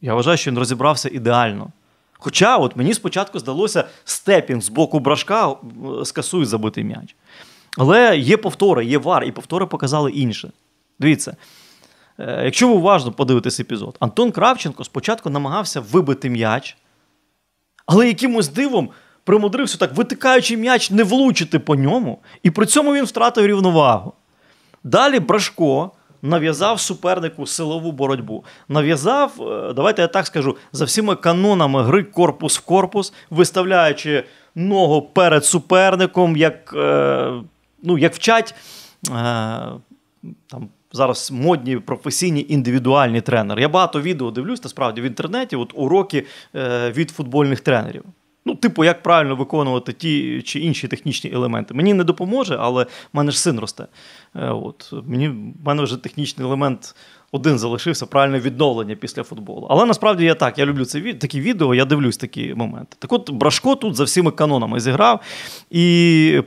Я вважаю, що він розібрався ідеально. Хоча от мені спочатку здалося степінг з боку брашка е, скасує забитий м'яч. Але є повтори, є вар, і повтори показали інше. Дивіться, е, якщо ви уважно подивитесь епізод, Антон Кравченко спочатку намагався вибити м'яч але якимось дивом примудрився так, витикаючи м'яч, не влучити по ньому, і при цьому він втратив рівновагу. Далі Брашко нав'язав супернику силову боротьбу. Нав'язав, е, давайте я так скажу, за всіма канонами гри корпус в корпус, виставляючи ногу перед суперником, як, е, ну, як вчать. Е, там зараз модні професійні індивідуальні тренери. Я багато відео дивлюсь насправді в інтернеті. От уроки е, від футбольних тренерів. Ну, типу, як правильно виконувати ті чи інші технічні елементи. Мені не допоможе, але в мене ж син росте. Е, от мені в мене вже технічний елемент. Один залишився правильне відновлення після футболу. Але насправді я так я люблю це такі відео, я дивлюсь такі моменти. Так от Брашко тут за всіми канонами зіграв і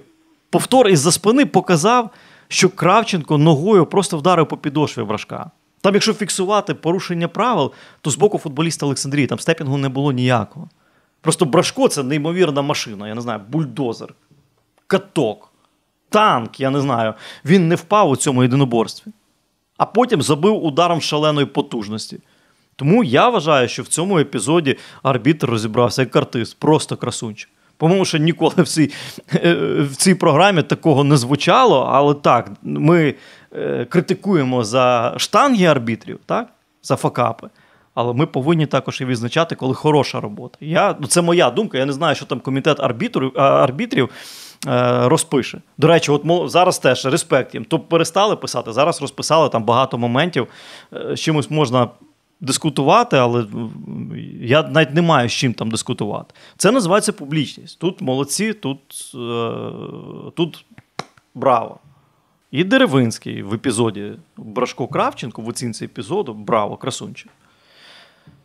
повтор із за спини показав що Кравченко ногою просто вдарив по підошві брашка. Там, якщо фіксувати порушення правил, то з боку футболіста Олександрії там степінгу не було ніякого. Просто брашко це неймовірна машина, я не знаю, бульдозер, каток, танк, я не знаю. Він не впав у цьому єдиноборстві, а потім забив ударом шаленої потужності. Тому я вважаю, що в цьому епізоді арбітр розібрався як артист, просто красунчик. По-моєму, що ніколи в цій е, в цій програмі такого не звучало, але так, ми е, критикуємо за штанги арбітрів, так, за факапи. Але ми повинні також і відзначати, коли хороша робота. Я, ну Це моя думка. Я не знаю, що там комітет арбітрів арбітрів е, розпише. До речі, от зараз теж респект їм. Тобто перестали писати, зараз розписали там багато моментів. Е, з чимось можна дискутувати, але я навіть не маю з чим там дискутувати. Це називається публічність. Тут молодці, тут, е, тут браво. І Деревинський в епізоді Брашко Кравченко в оцінці епізоду браво, красунчик.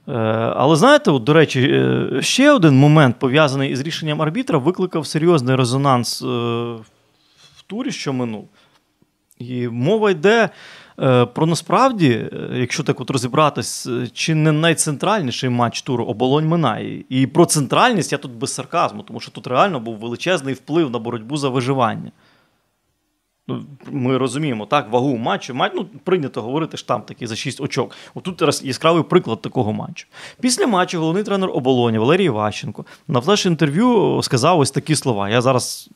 Е, але знаєте, от, до речі, е, ще один момент, пов'язаний із рішенням арбітра, викликав серйозний резонанс в турі, що минув. І мова йде Е, про насправді, е, якщо так от розібратись, е, чи не найцентральніший матч туру оболонь минає. І про центральність я тут без сарказму, тому що тут реально був величезний вплив на боротьбу за виживання. Ну, ми розуміємо, так, вагу матчу. Мать, ну, прийнято говорити ж там такий за шість очок. Отут раз яскравий приклад такого матчу. Після матчу головний тренер оболоні Валерій Ващенко на флеш-інтерв'ю сказав ось такі слова. Я зараз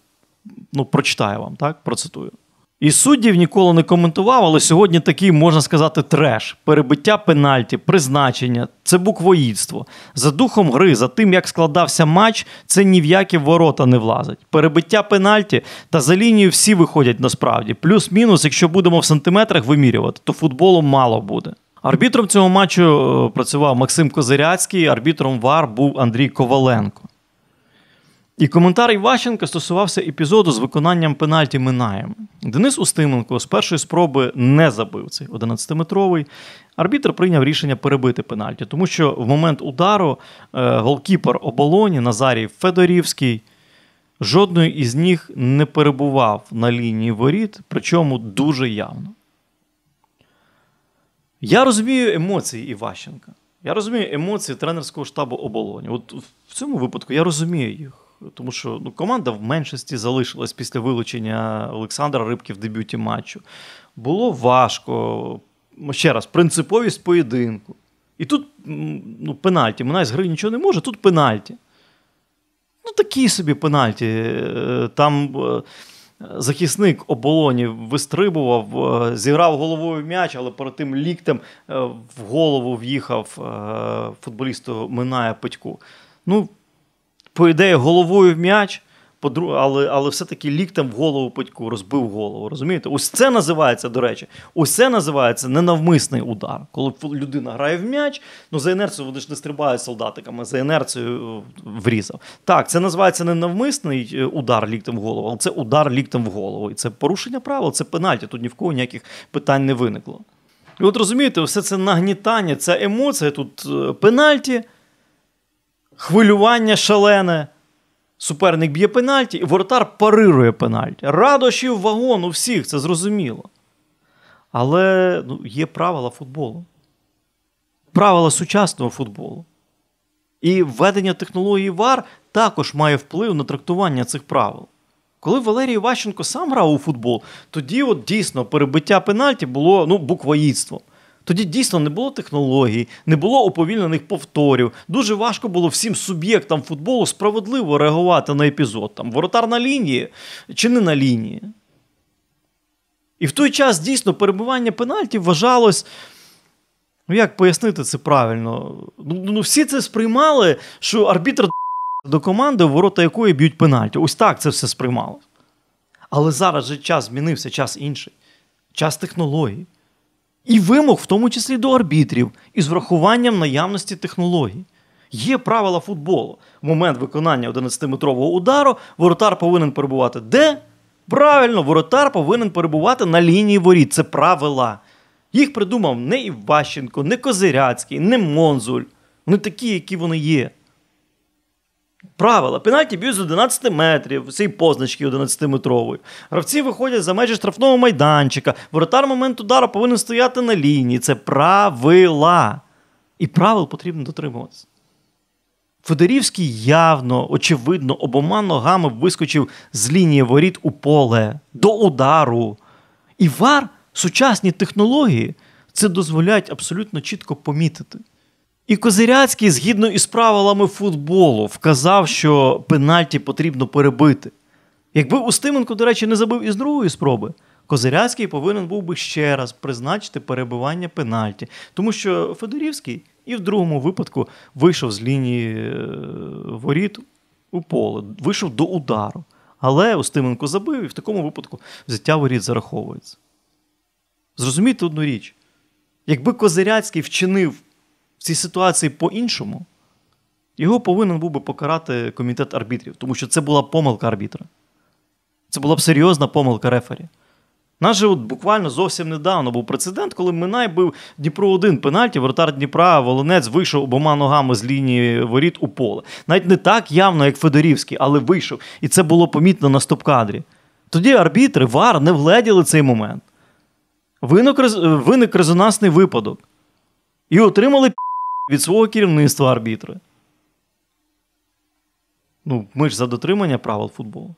ну, прочитаю вам, так, процитую. І суддів ніколи не коментував, але сьогодні такий, можна сказати, треш, перебиття пенальті, призначення, це буквоїдство. За духом гри, за тим, як складався матч, це ні в які ворота не влазить. Перебиття пенальті та за лінію всі виходять насправді. Плюс-мінус, якщо будемо в сантиметрах вимірювати, то футболу мало буде. Арбітром цього матчу е, працював Максим Козиряцький, арбітром ВАР був Андрій Коваленко. І коментар Іващенка стосувався епізоду з виконанням пенальті Минаєм. Денис Устименко з першої спроби не забив цей 11-метровий. Арбітр прийняв рішення перебити пенальті, тому що в момент удару е, голкіпер оболоні Назарій Федорівський жодної із них не перебував на лінії воріт, причому дуже явно. Я розумію емоції Іващенка. Я розумію емоції тренерського штабу оболоні. От в цьому випадку я розумію їх. Тому що ну, команда в меншості залишилась після вилучення Олександра Рибки в дебюті матчу. Було важко. Ще раз, принциповість поєдинку. І тут ну, пенальті. Минай з гри нічого не може, тут пенальті. Ну, такі собі пенальті. Е, там е, захисник оболоні вистрибував, е, зіграв головою м'яч, але перед тим ліктем в голову в'їхав футболісту Миная Петьку. Ну, по ідеї, головою в м'яч, але але все-таки ліктем в голову Подьку розбив голову. Розумієте? Ось це називається, до речі, ось це називається ненавмисний удар. Коли людина грає в м'яч, ну за інерцію вони ж не стрибають солдатиками, за інерцію е, врізав. Так, це називається ненавмисний е, удар ліктем в голову, але це удар ліктем в голову. І це порушення правил, це пенальті. Тут ні в кого ніяких питань не виникло. І от розумієте, все це нагнітання, ця емоція тут е, пенальті хвилювання шалене. Суперник б'є пенальті, і воротар парирує пенальті. Радощів вагон у всіх, це зрозуміло. Але ну, є правила футболу. Правила сучасного футболу. І введення технології ВАР також має вплив на трактування цих правил. Коли Валерій Ващенко сам грав у футбол, тоді от дійсно перебиття пенальті було ну, буквоїдством. Тоді дійсно не було технологій, не було уповільнених повторів. Дуже важко було всім суб'єктам футболу справедливо реагувати на епізод. Там Воротар на лінії чи не на лінії. І в той час дійсно перебування пенальтів вважалось. Ну, як пояснити це правильно? Ну, ну, ну Всі це сприймали, що арбітр до команди, ворота якої б'ють пенальті. Ось так це все сприймало. Але зараз же час змінився, час інший, час технологій і вимог, в тому числі до арбітрів, із врахуванням наявності технологій. Є правила футболу. В момент виконання 11-метрового удару воротар повинен перебувати де? Правильно, воротар повинен перебувати на лінії воріт. Це правила. Їх придумав не Іващенко, не Козиряцький, не Монзуль. Вони такі, які вони є. Правила пенальті б'ють з 11 метрів, цієї позначки 11-метрової. Гравці виходять за межі штрафного майданчика. Воротар момент удару повинен стояти на лінії. Це правила. І правил потрібно дотримуватися. Федорівський явно, очевидно, обома ногами вискочив з лінії воріт у поле до удару. І вар, сучасні технології, це дозволяють абсолютно чітко помітити. І Козиряцький, згідно із правилами футболу, вказав, що пенальті потрібно перебити. Якби Устименко, до речі, не забив із другої спроби, Козиряцький повинен був би ще раз призначити перебивання пенальті, тому що Федорівський і в другому випадку вийшов з лінії е, воріт у поле, вийшов до удару. Але Устименко забив і в такому випадку взяття воріт зараховується. Зрозумійте одну річ: якби Козиряцький вчинив в цій ситуації по-іншому, його повинен був би покарати комітет арбітрів, тому що це була помилка арбітра. Це була б серйозна помилка рефері. Нас же от буквально зовсім недавно був прецедент, коли Минай бив Дніпро 1 пенальті, вратар Дніпра Волонець вийшов обома ногами з лінії воріт у поле. Навіть не так явно, як Федорівський, але вийшов. І це було помітно на стоп-кадрі. Тоді арбітри вар не вгледіли цей момент. Виник резонансний випадок. І отримали від свого керівництва арбітри. Ну, Ми ж за дотримання правил футболу.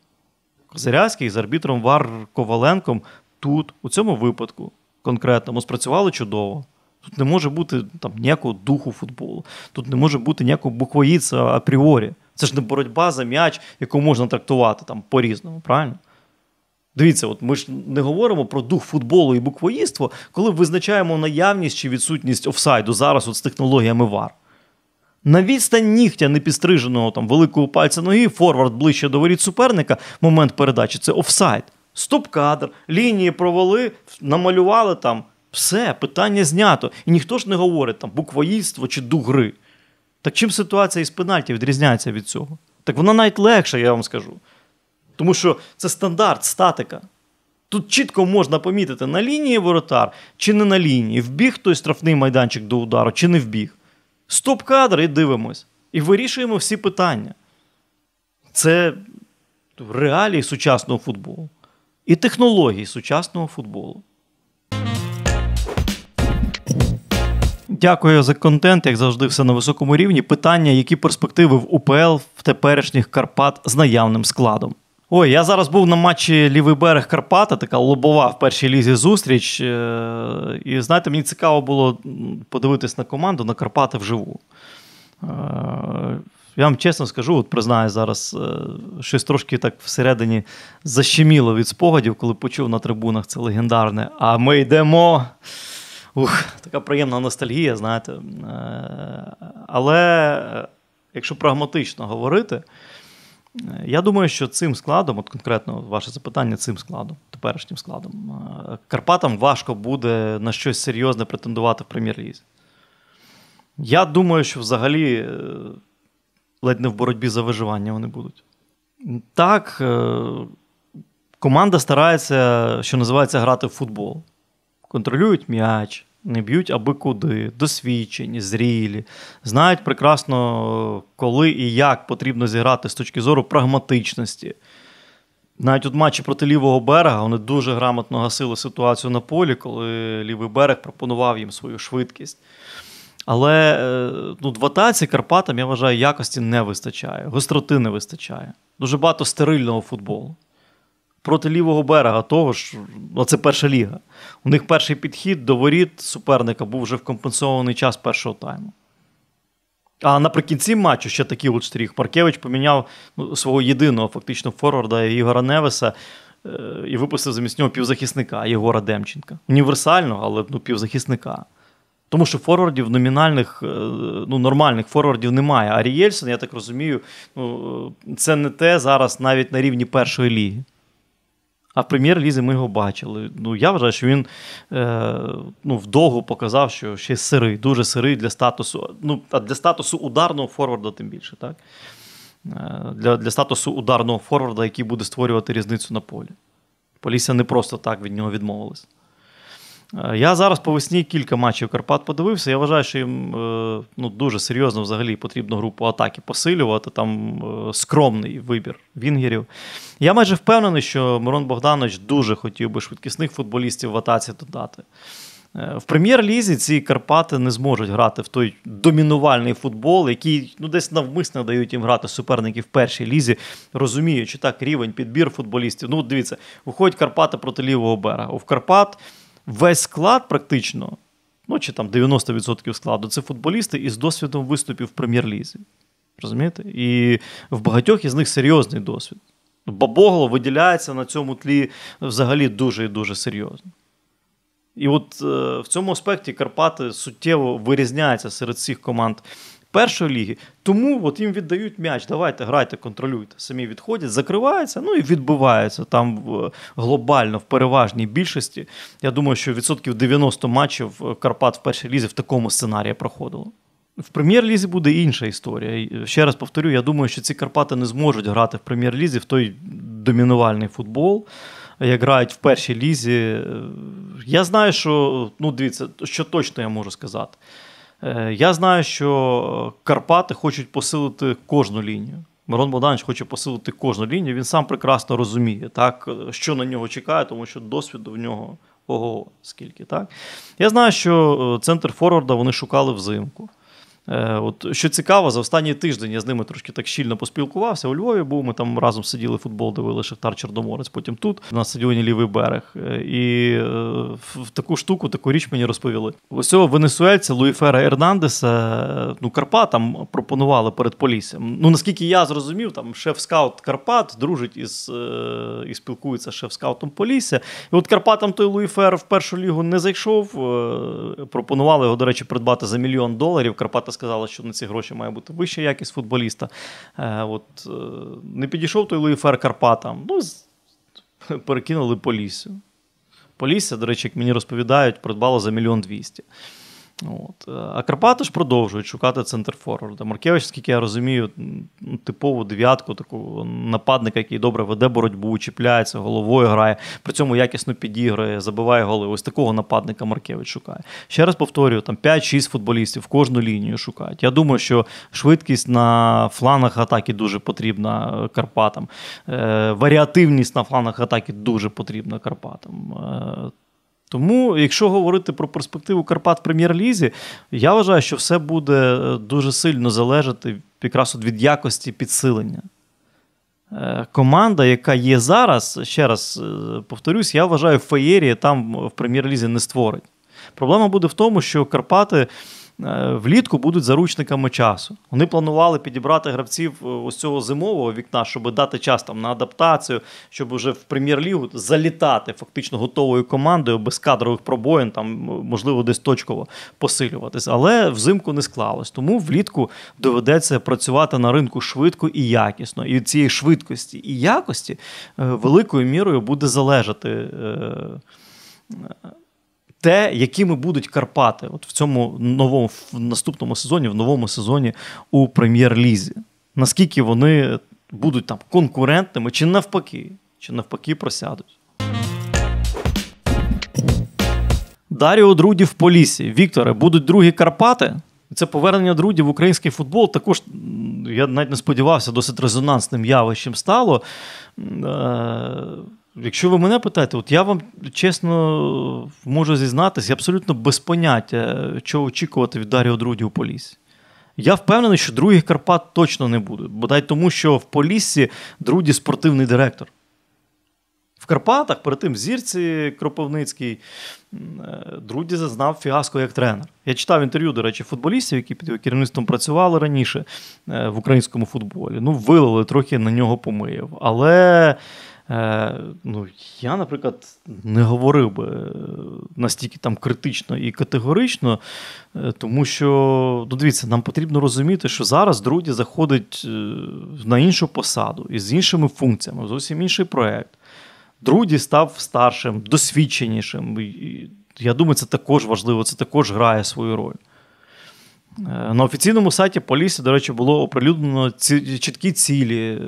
Козиряцький з арбітром Вар Коваленком тут, у цьому випадку, конкретному, спрацювали чудово. Тут не може бути там ніякого духу футболу, тут не може бути ніякого буквоїця апріорі. Це ж не боротьба за м'яч, яку можна трактувати там по-різному, правильно? Дивіться, от ми ж не говоримо про дух футболу і буквоїдство, коли визначаємо наявність чи відсутність офсайду зараз от з технологіями ВАР. На відстань нігтя непідстриженого там великого пальця ноги, форвард ближче до воріт суперника, момент передачі це офсайд. Стоп-кадр, лінії провели, намалювали там. Все, питання знято. І ніхто ж не говорить там буквоїдство чи дух гри. Так чим ситуація із пенальті відрізняється від цього? Так вона навіть легша, я вам скажу тому що це стандарт, статика. Тут чітко можна помітити, на лінії воротар чи не на лінії, вбіг той штрафний майданчик до удару, чи не вбіг. Стоп-кадр і дивимось. І вирішуємо всі питання. Це реалії сучасного футболу і технології сучасного футболу. Дякую за контент, як завжди, все на високому рівні. Питання, які перспективи в УПЛ в теперішніх Карпат з наявним складом. Ой, я зараз був на матчі Лівий берег Карпата, така лобова в першій лізі зустріч. Е, і знаєте, мені цікаво було подивитись на команду на Карпати вживу. Е, я вам чесно скажу, от признаю зараз е, щось трошки так всередині защеміло від спогадів, коли почув на трибунах це легендарне. А ми йдемо. Ух, Така приємна ностальгія, знаєте. Але якщо прагматично говорити. Я думаю, що цим складом, от конкретно ваше запитання, цим складом, теперішнім складом, е, Карпатам важко буде на щось серйозне претендувати в прем'єр-лізі. Я думаю, що взагалі е, ледь не в боротьбі за виживання вони будуть. Так, е, команда старається, що називається, грати в футбол. Контролюють м'яч, не б'ють аби куди, досвідчені, зрілі, знають прекрасно, коли і як потрібно зіграти з точки зору прагматичності. Навіть от матчі проти лівого берега вони дуже грамотно гасили ситуацію на полі, коли лівий берег пропонував їм свою швидкість. Але е, ну, в атаці Карпатам, я вважаю, якості не вистачає, гостроти не вистачає. Дуже багато стерильного футболу. Проти лівого берега того ж, ну, це перша ліга. У них перший підхід до воріт суперника був вже в компенсований час першого тайму. А наприкінці матчу ще такий от стріх. Маркевич поміняв ну, свого єдиного фактично форварда Ігора Невеса е- і випустив замість нього півзахисника Єгора Демченка. Універсального, але ну, півзахисника. Тому що форвардів номінальних, е, ну, нормальних форвардів немає. А Рієльсон, я так розумію, ну, е, це не те зараз навіть на рівні першої ліги. А в прем'єр-лізі ми його бачили. Ну, Я вважаю, що він е, ну, вдовго показав, що ще сирий, дуже сирий для статусу. Ну, а для статусу ударного форварда, тим більше, так? Е, для для статусу ударного форварда, який буде створювати різницю на полі. Полісся не просто так від нього відмовилась. Е, я зараз по весні кілька матчів Карпат подивився. Я вважаю, що їм е, ну, дуже серйозно взагалі потрібно групу атаки посилювати. Там е, скромний вибір вінгерів. Я майже впевнений, що Мирон Богданович дуже хотів би швидкісних футболістів в атаці додати. В прем'єр-лізі ці Карпати не зможуть грати в той домінувальний футбол, який ну, десь навмисно дають їм грати суперники в першій лізі, розуміючи так рівень підбір футболістів. Ну, дивіться, виходять Карпати проти лівого берега. В Карпат весь склад, практично, ну чи там 90% складу, це футболісти із досвідом виступів в прем'єр-лізі. Розумієте? І в багатьох із них серйозний досвід. Бабогло виділяється на цьому тлі взагалі дуже і дуже серйозно. І от е, в цьому аспекті Карпати суттєво вирізняються серед всіх команд першої ліги. Тому от їм віддають м'яч. Давайте грайте, контролюйте. Самі відходять, закриваються, ну і відбуваються там глобально, в переважній більшості. Я думаю, що відсотків 90 матчів е, Карпат в першій лізі в такому сценарії проходило. В прем'єр-лізі буде інша історія. Ще раз повторю, я думаю, що ці Карпати не зможуть грати в прем'єр-лізі в той домінувальний футбол, як грають в першій лізі. Е, я знаю, що ну дивіться, що точно я можу сказати. Е, я знаю, що Карпати хочуть посилити кожну лінію. Мирон Богданович хоче посилити кожну лінію. Він сам прекрасно розуміє, так, що на нього чекає, тому що досвіду в нього ого, скільки. так. Я знаю, що е, центр Форварда вони шукали взимку. Е, от, Що цікаво, за останній тиждень я з ними трошки так щільно поспілкувався. У Львові був, ми там разом сиділи футбол, дивили Шахтар Чорноморець, потім тут, на стадіоні Лівий берег. Е, і е, в таку штуку, таку річ мені розповіли. Ось цього венесуельця Луїфера Ернандеса ну, Карпатам пропонували перед полісям. Ну, наскільки я зрозумів, там шеф-скаут Карпат дружить із і спілкується з шеф-скаутом Полісся. І от Карпатам той Луїфер в першу лігу не зайшов. Пропонували його, до речі, придбати за мільйон доларів. Карпата Сказала, що на ці гроші має бути вища якість футболіста. Е, от е, не підійшов той Луїфер Карпатам. Ну, перекинули Поліссю. Полісся, до речі, як мені розповідають, придбало за мільйон двісті. От. Е, а Карпати ж продовжують шукати центр форварда. Маркевич, скільки я розумію, ну, типову дев'ятку, таку е, нападника, який добре веде боротьбу, чіпляється, головою грає, при цьому якісно підіграє, забиває голи. Ось такого нападника Маркевич шукає. Ще раз повторюю, там 5-6 футболістів кожну лінію шукають. Я думаю, що швидкість на фланах е, атаки дуже потрібна Карпатам. Варіативність на фланах атаки дуже потрібна Карпатам. Тому, якщо говорити про перспективу Карпат в прем'єр-лізі, я вважаю, що все буде е, дуже сильно залежати якраз від якості підсилення. Е, команда, яка є зараз, ще раз е, повторюсь, я вважаю, феєрії там в прем'єр-лізі не створить. Проблема буде в тому, що Карпати. Е, влітку будуть заручниками часу. Вони планували підібрати гравців е, ось цього зимового вікна, щоб дати час там на адаптацію, щоб вже в прем'єр-лігу залітати фактично готовою командою без кадрових пробоїн, там можливо десь точково посилюватись. Але взимку не склалось. Тому влітку доведеться працювати на ринку швидко і якісно. І від цієї швидкості і якості е, великою мірою буде залежати те, якими будуть Карпати, от в цьому новому в наступному сезоні, в новому сезоні у прем'єр-лізі, наскільки вони будуть там конкурентними, чи навпаки, чи навпаки просядуть. Даріо Друді в Полісі. Вікторе, будуть другі Карпати. Це повернення друдів в український футбол. Також я навіть не сподівався, досить резонансним явищем стало. Е, Якщо ви мене питаєте, от я вам чесно можу зізнатися, я абсолютно без поняття, чого очікувати від Даріо Друді у полісі. Я впевнений, що других Карпат точно не буде. Бодай тому, що в полісі Друді спортивний директор в Карпатах, перед тим зірці Кропивницький, е, Друді зазнав фіаско як тренер. Я читав інтерв'ю, до речі, футболістів, які під його керівництвом працювали раніше е, в українському футболі. Ну, вилили трохи на нього помив. Але. Е, ну, Я, наприклад, не говорив би настільки там критично і категорично, тому що ну, дивіться, нам потрібно розуміти, що зараз Друді заходить на іншу посаду і з іншими функціями, зовсім інший проект. Друді став старшим, досвідченішим. я думаю, це також важливо, це також грає свою роль. Е, на офіційному сайті Полісі, до речі, було оприлюднено чіткі цілі,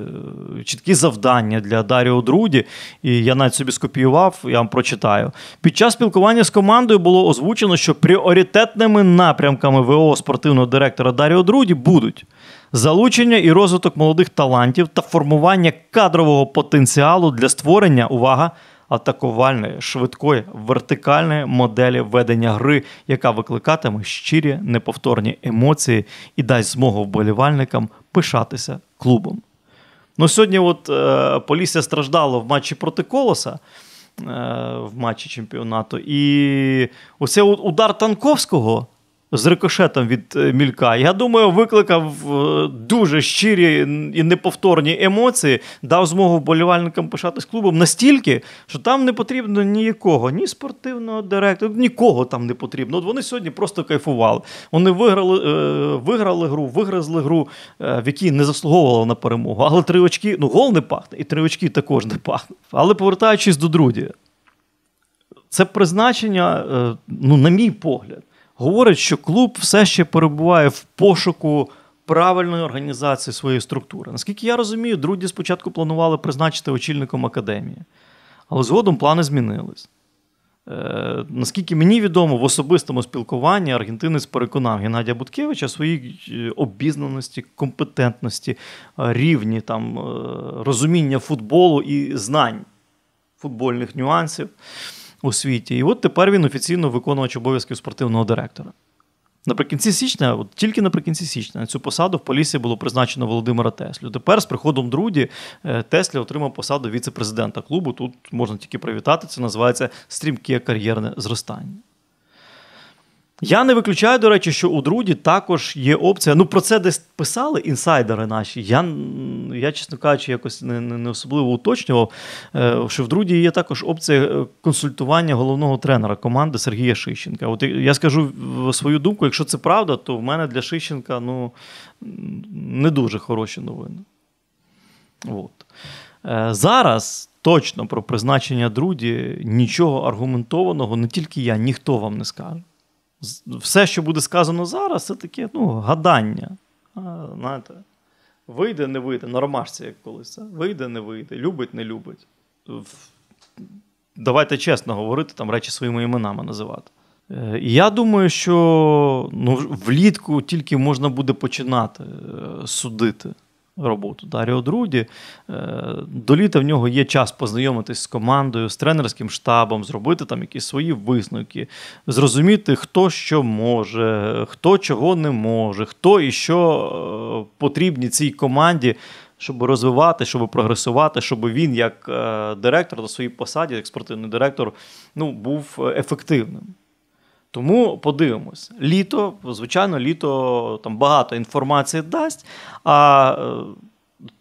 е, чіткі завдання для Даріо Друді, і я навіть собі скопіював, я вам прочитаю. Під час спілкування з командою було озвучено, що пріоритетними напрямками ВО спортивного директора Даріо Друді будуть залучення і розвиток молодих талантів та формування кадрового потенціалу для створення увага. Атакувальної, швидкої, вертикальної моделі ведення гри, яка викликатиме щирі неповторні емоції і дасть змогу вболівальникам пишатися клубом. Ну, Сьогодні от е, Полісся страждало в матчі проти Колоса е, в матчі чемпіонату. І оце удар Танковського з рикошетом від е, мілька, я думаю, викликав е, дуже щирі і неповторні емоції, дав змогу вболівальникам пишатись клубом настільки, що там не потрібно ніякого, ні спортивного директора, нікого там не потрібно. От вони сьогодні просто кайфували. Вони виграли е, виграли гру, вигризли гру, в якій не заслуговували на перемогу. Але три очки, ну гол не пахне, і три очки також не пахне. Але повертаючись до друді, це призначення, ну, на мій погляд говорить, що клуб все ще перебуває в пошуку правильної організації своєї структури. Наскільки я розумію, друзі спочатку планували призначити очільником академії, але згодом плани змінились. Е, Наскільки мені відомо, в особистому спілкуванні аргентинець переконав Геннадія Буткевича своїй е, обізнаності, компетентності, е, рівні там, е, розуміння футболу і знань футбольних нюансів у світі. І от тепер він офіційно виконувач обов'язків спортивного директора. Наприкінці січня, от тільки наприкінці січня, на цю посаду в полісі було призначено Володимира Теслю. Тепер з приходом Друді е, Тесля отримав посаду віце-президента клубу. Тут можна тільки привітати. Це називається стрімке кар'єрне зростання. Я не виключаю, до речі, що у Друді також є опція. Ну, про це десь писали інсайдери наші. Я, я чесно кажучи, якось не не, особливо уточнював, е, що в Друді є також опція е, консультування головного тренера команди Сергія Шищенка. От я скажу свою думку, якщо це правда, то в мене для Шищенка ну, не дуже хороші новини. От. Е, зараз. Точно про призначення Друді нічого аргументованого, не тільки я, ніхто вам не скаже все, що буде сказано зараз, це таке ну, гадання. знаєте, Вийде, не вийде, на ромашці як колись. Вийде, не вийде, любить, не любить. Давайте чесно говорити, там речі своїми іменами називати. Е, я думаю, що ну, влітку тільки можна буде починати е, судити роботу. Даріо Друді. Е, до літа в нього є час познайомитись з командою, з тренерським штабом, зробити там якісь свої висновки, зрозуміти, хто що може, хто чого не може, хто і що е, потрібні цій команді. Щоб розвивати, щоб прогресувати, щоб він як е, директор на своїй посаді, як спортивний директор, ну був ефективним. Тому подивимось. Літо, звичайно, літо там багато інформації дасть, а е,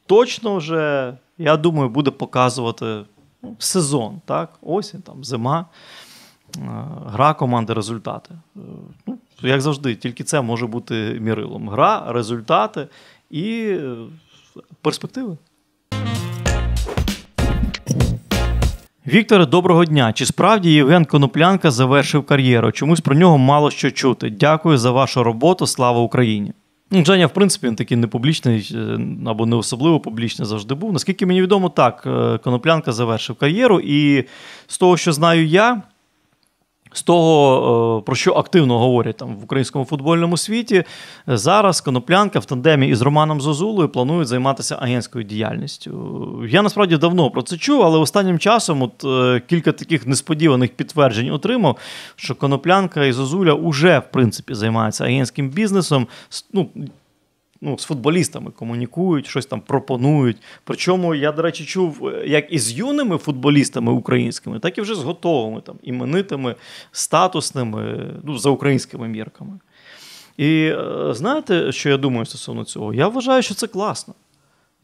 точно вже, я думаю, буде показувати ну, сезон. так? Осінь, там, зима, е, гра команди, результати. Е, ну, Як завжди, тільки це може бути мірилом. Гра, результати і перспективи. Віктор, доброго дня. Чи справді Євген Коноплянка завершив кар'єру? Чомусь про нього мало що чути. Дякую за вашу роботу. Слава Україні. Ну, Женя, в принципі, він такий непублічний е, або не особливо публічний завжди був. Наскільки мені відомо, так, е, Коноплянка завершив кар'єру, і з того, що знаю я, з того, е, про що активно говорять там в українському футбольному світі, зараз коноплянка в тандемі із Романом Зозулою планують займатися агентською діяльністю. Я насправді давно про це чув, але останнім часом от е, кілька таких несподіваних підтверджень отримав, що коноплянка і Зозуля уже в принципі займаються агентським бізнесом. Ну, ну, з футболістами комунікують, щось там пропонують. Причому я, до речі, чув е, як із юними футболістами українськими, так і вже з готовими там, іменитими, статусними, е, ну, за українськими мірками. І е, знаєте, що я думаю стосовно цього? Я вважаю, що це класно.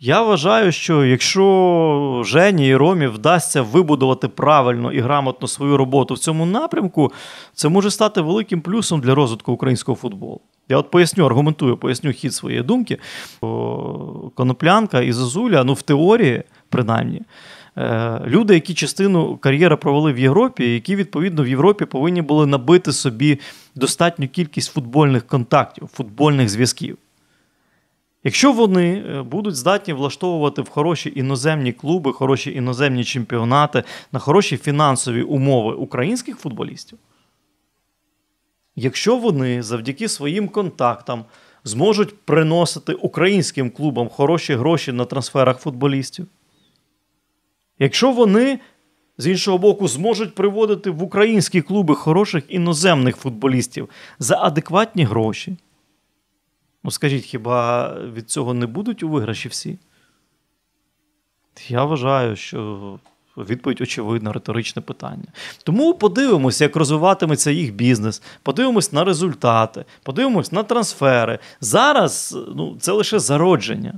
Я вважаю, що якщо Жені і Ромі вдасться вибудувати правильно і грамотно свою роботу в цьому напрямку, це може стати великим плюсом для розвитку українського футболу. Я от поясню, аргументую, поясню хід своєї думки. Коноплянка і Зозуля, ну в теорії, принаймні, е, люди, які частину кар'єри провели в Європі, які відповідно в Європі повинні були набити собі достатню кількість футбольних контактів, футбольних зв'язків. Якщо вони е, будуть здатні влаштовувати в хороші іноземні клуби, хороші іноземні чемпіонати на хороші фінансові умови українських футболістів. Якщо вони завдяки своїм контактам зможуть приносити українським клубам хороші гроші на трансферах футболістів, якщо вони з іншого боку зможуть приводити в українські клуби хороших іноземних футболістів за адекватні гроші, ну скажіть, хіба від цього не будуть у виграші всі? Я вважаю, що Відповідь очевидна, риторичне питання. Тому подивимося, як розвиватиметься їх бізнес, подивимось на результати, подивимось на трансфери. Зараз ну, це лише зародження.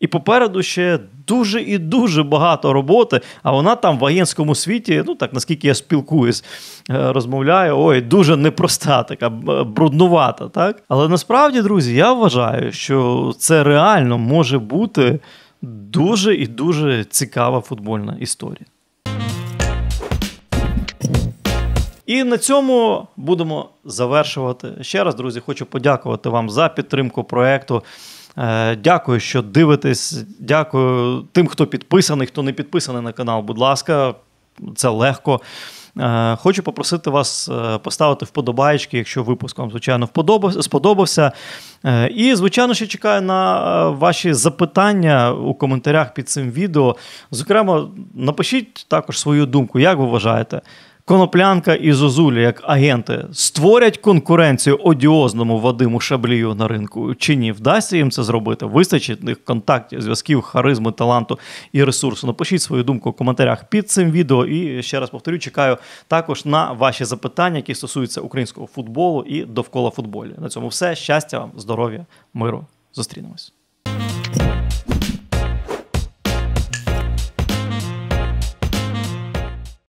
І попереду ще дуже і дуже багато роботи, а вона там в агентському світі, ну так наскільки я спілкуюсь, е, розмовляю, ой, дуже непроста, така бруднувата. так? Але насправді, друзі, я вважаю, що це реально може бути дуже і дуже цікава футбольна історія. І на цьому будемо завершувати. Ще раз, друзі, хочу подякувати вам за підтримку проекту. Е, дякую, що дивитесь. Дякую тим, хто підписаний, хто не підписаний на канал. Будь ласка, це легко. Е, хочу попросити вас е, поставити вподобайки, якщо випуск вам, звичайно, сподобався. Е, і, звичайно, ще чекаю на ваші запитання у коментарях під цим відео. Зокрема, напишіть також свою думку, як ви вважаєте. Коноплянка і Зозуля, як агенти, створять конкуренцію одіозному Вадиму Шаблію на ринку. Чи ні вдасться їм це зробити? Вистачить них контактів, зв'язків, харизми, таланту і ресурсу. Напишіть свою думку в коментарях під цим відео. І ще раз повторю, чекаю також на ваші запитання, які стосуються українського футболу і довкола футболу. На цьому все. Щастя вам, здоров'я, миру. Зустрінемось.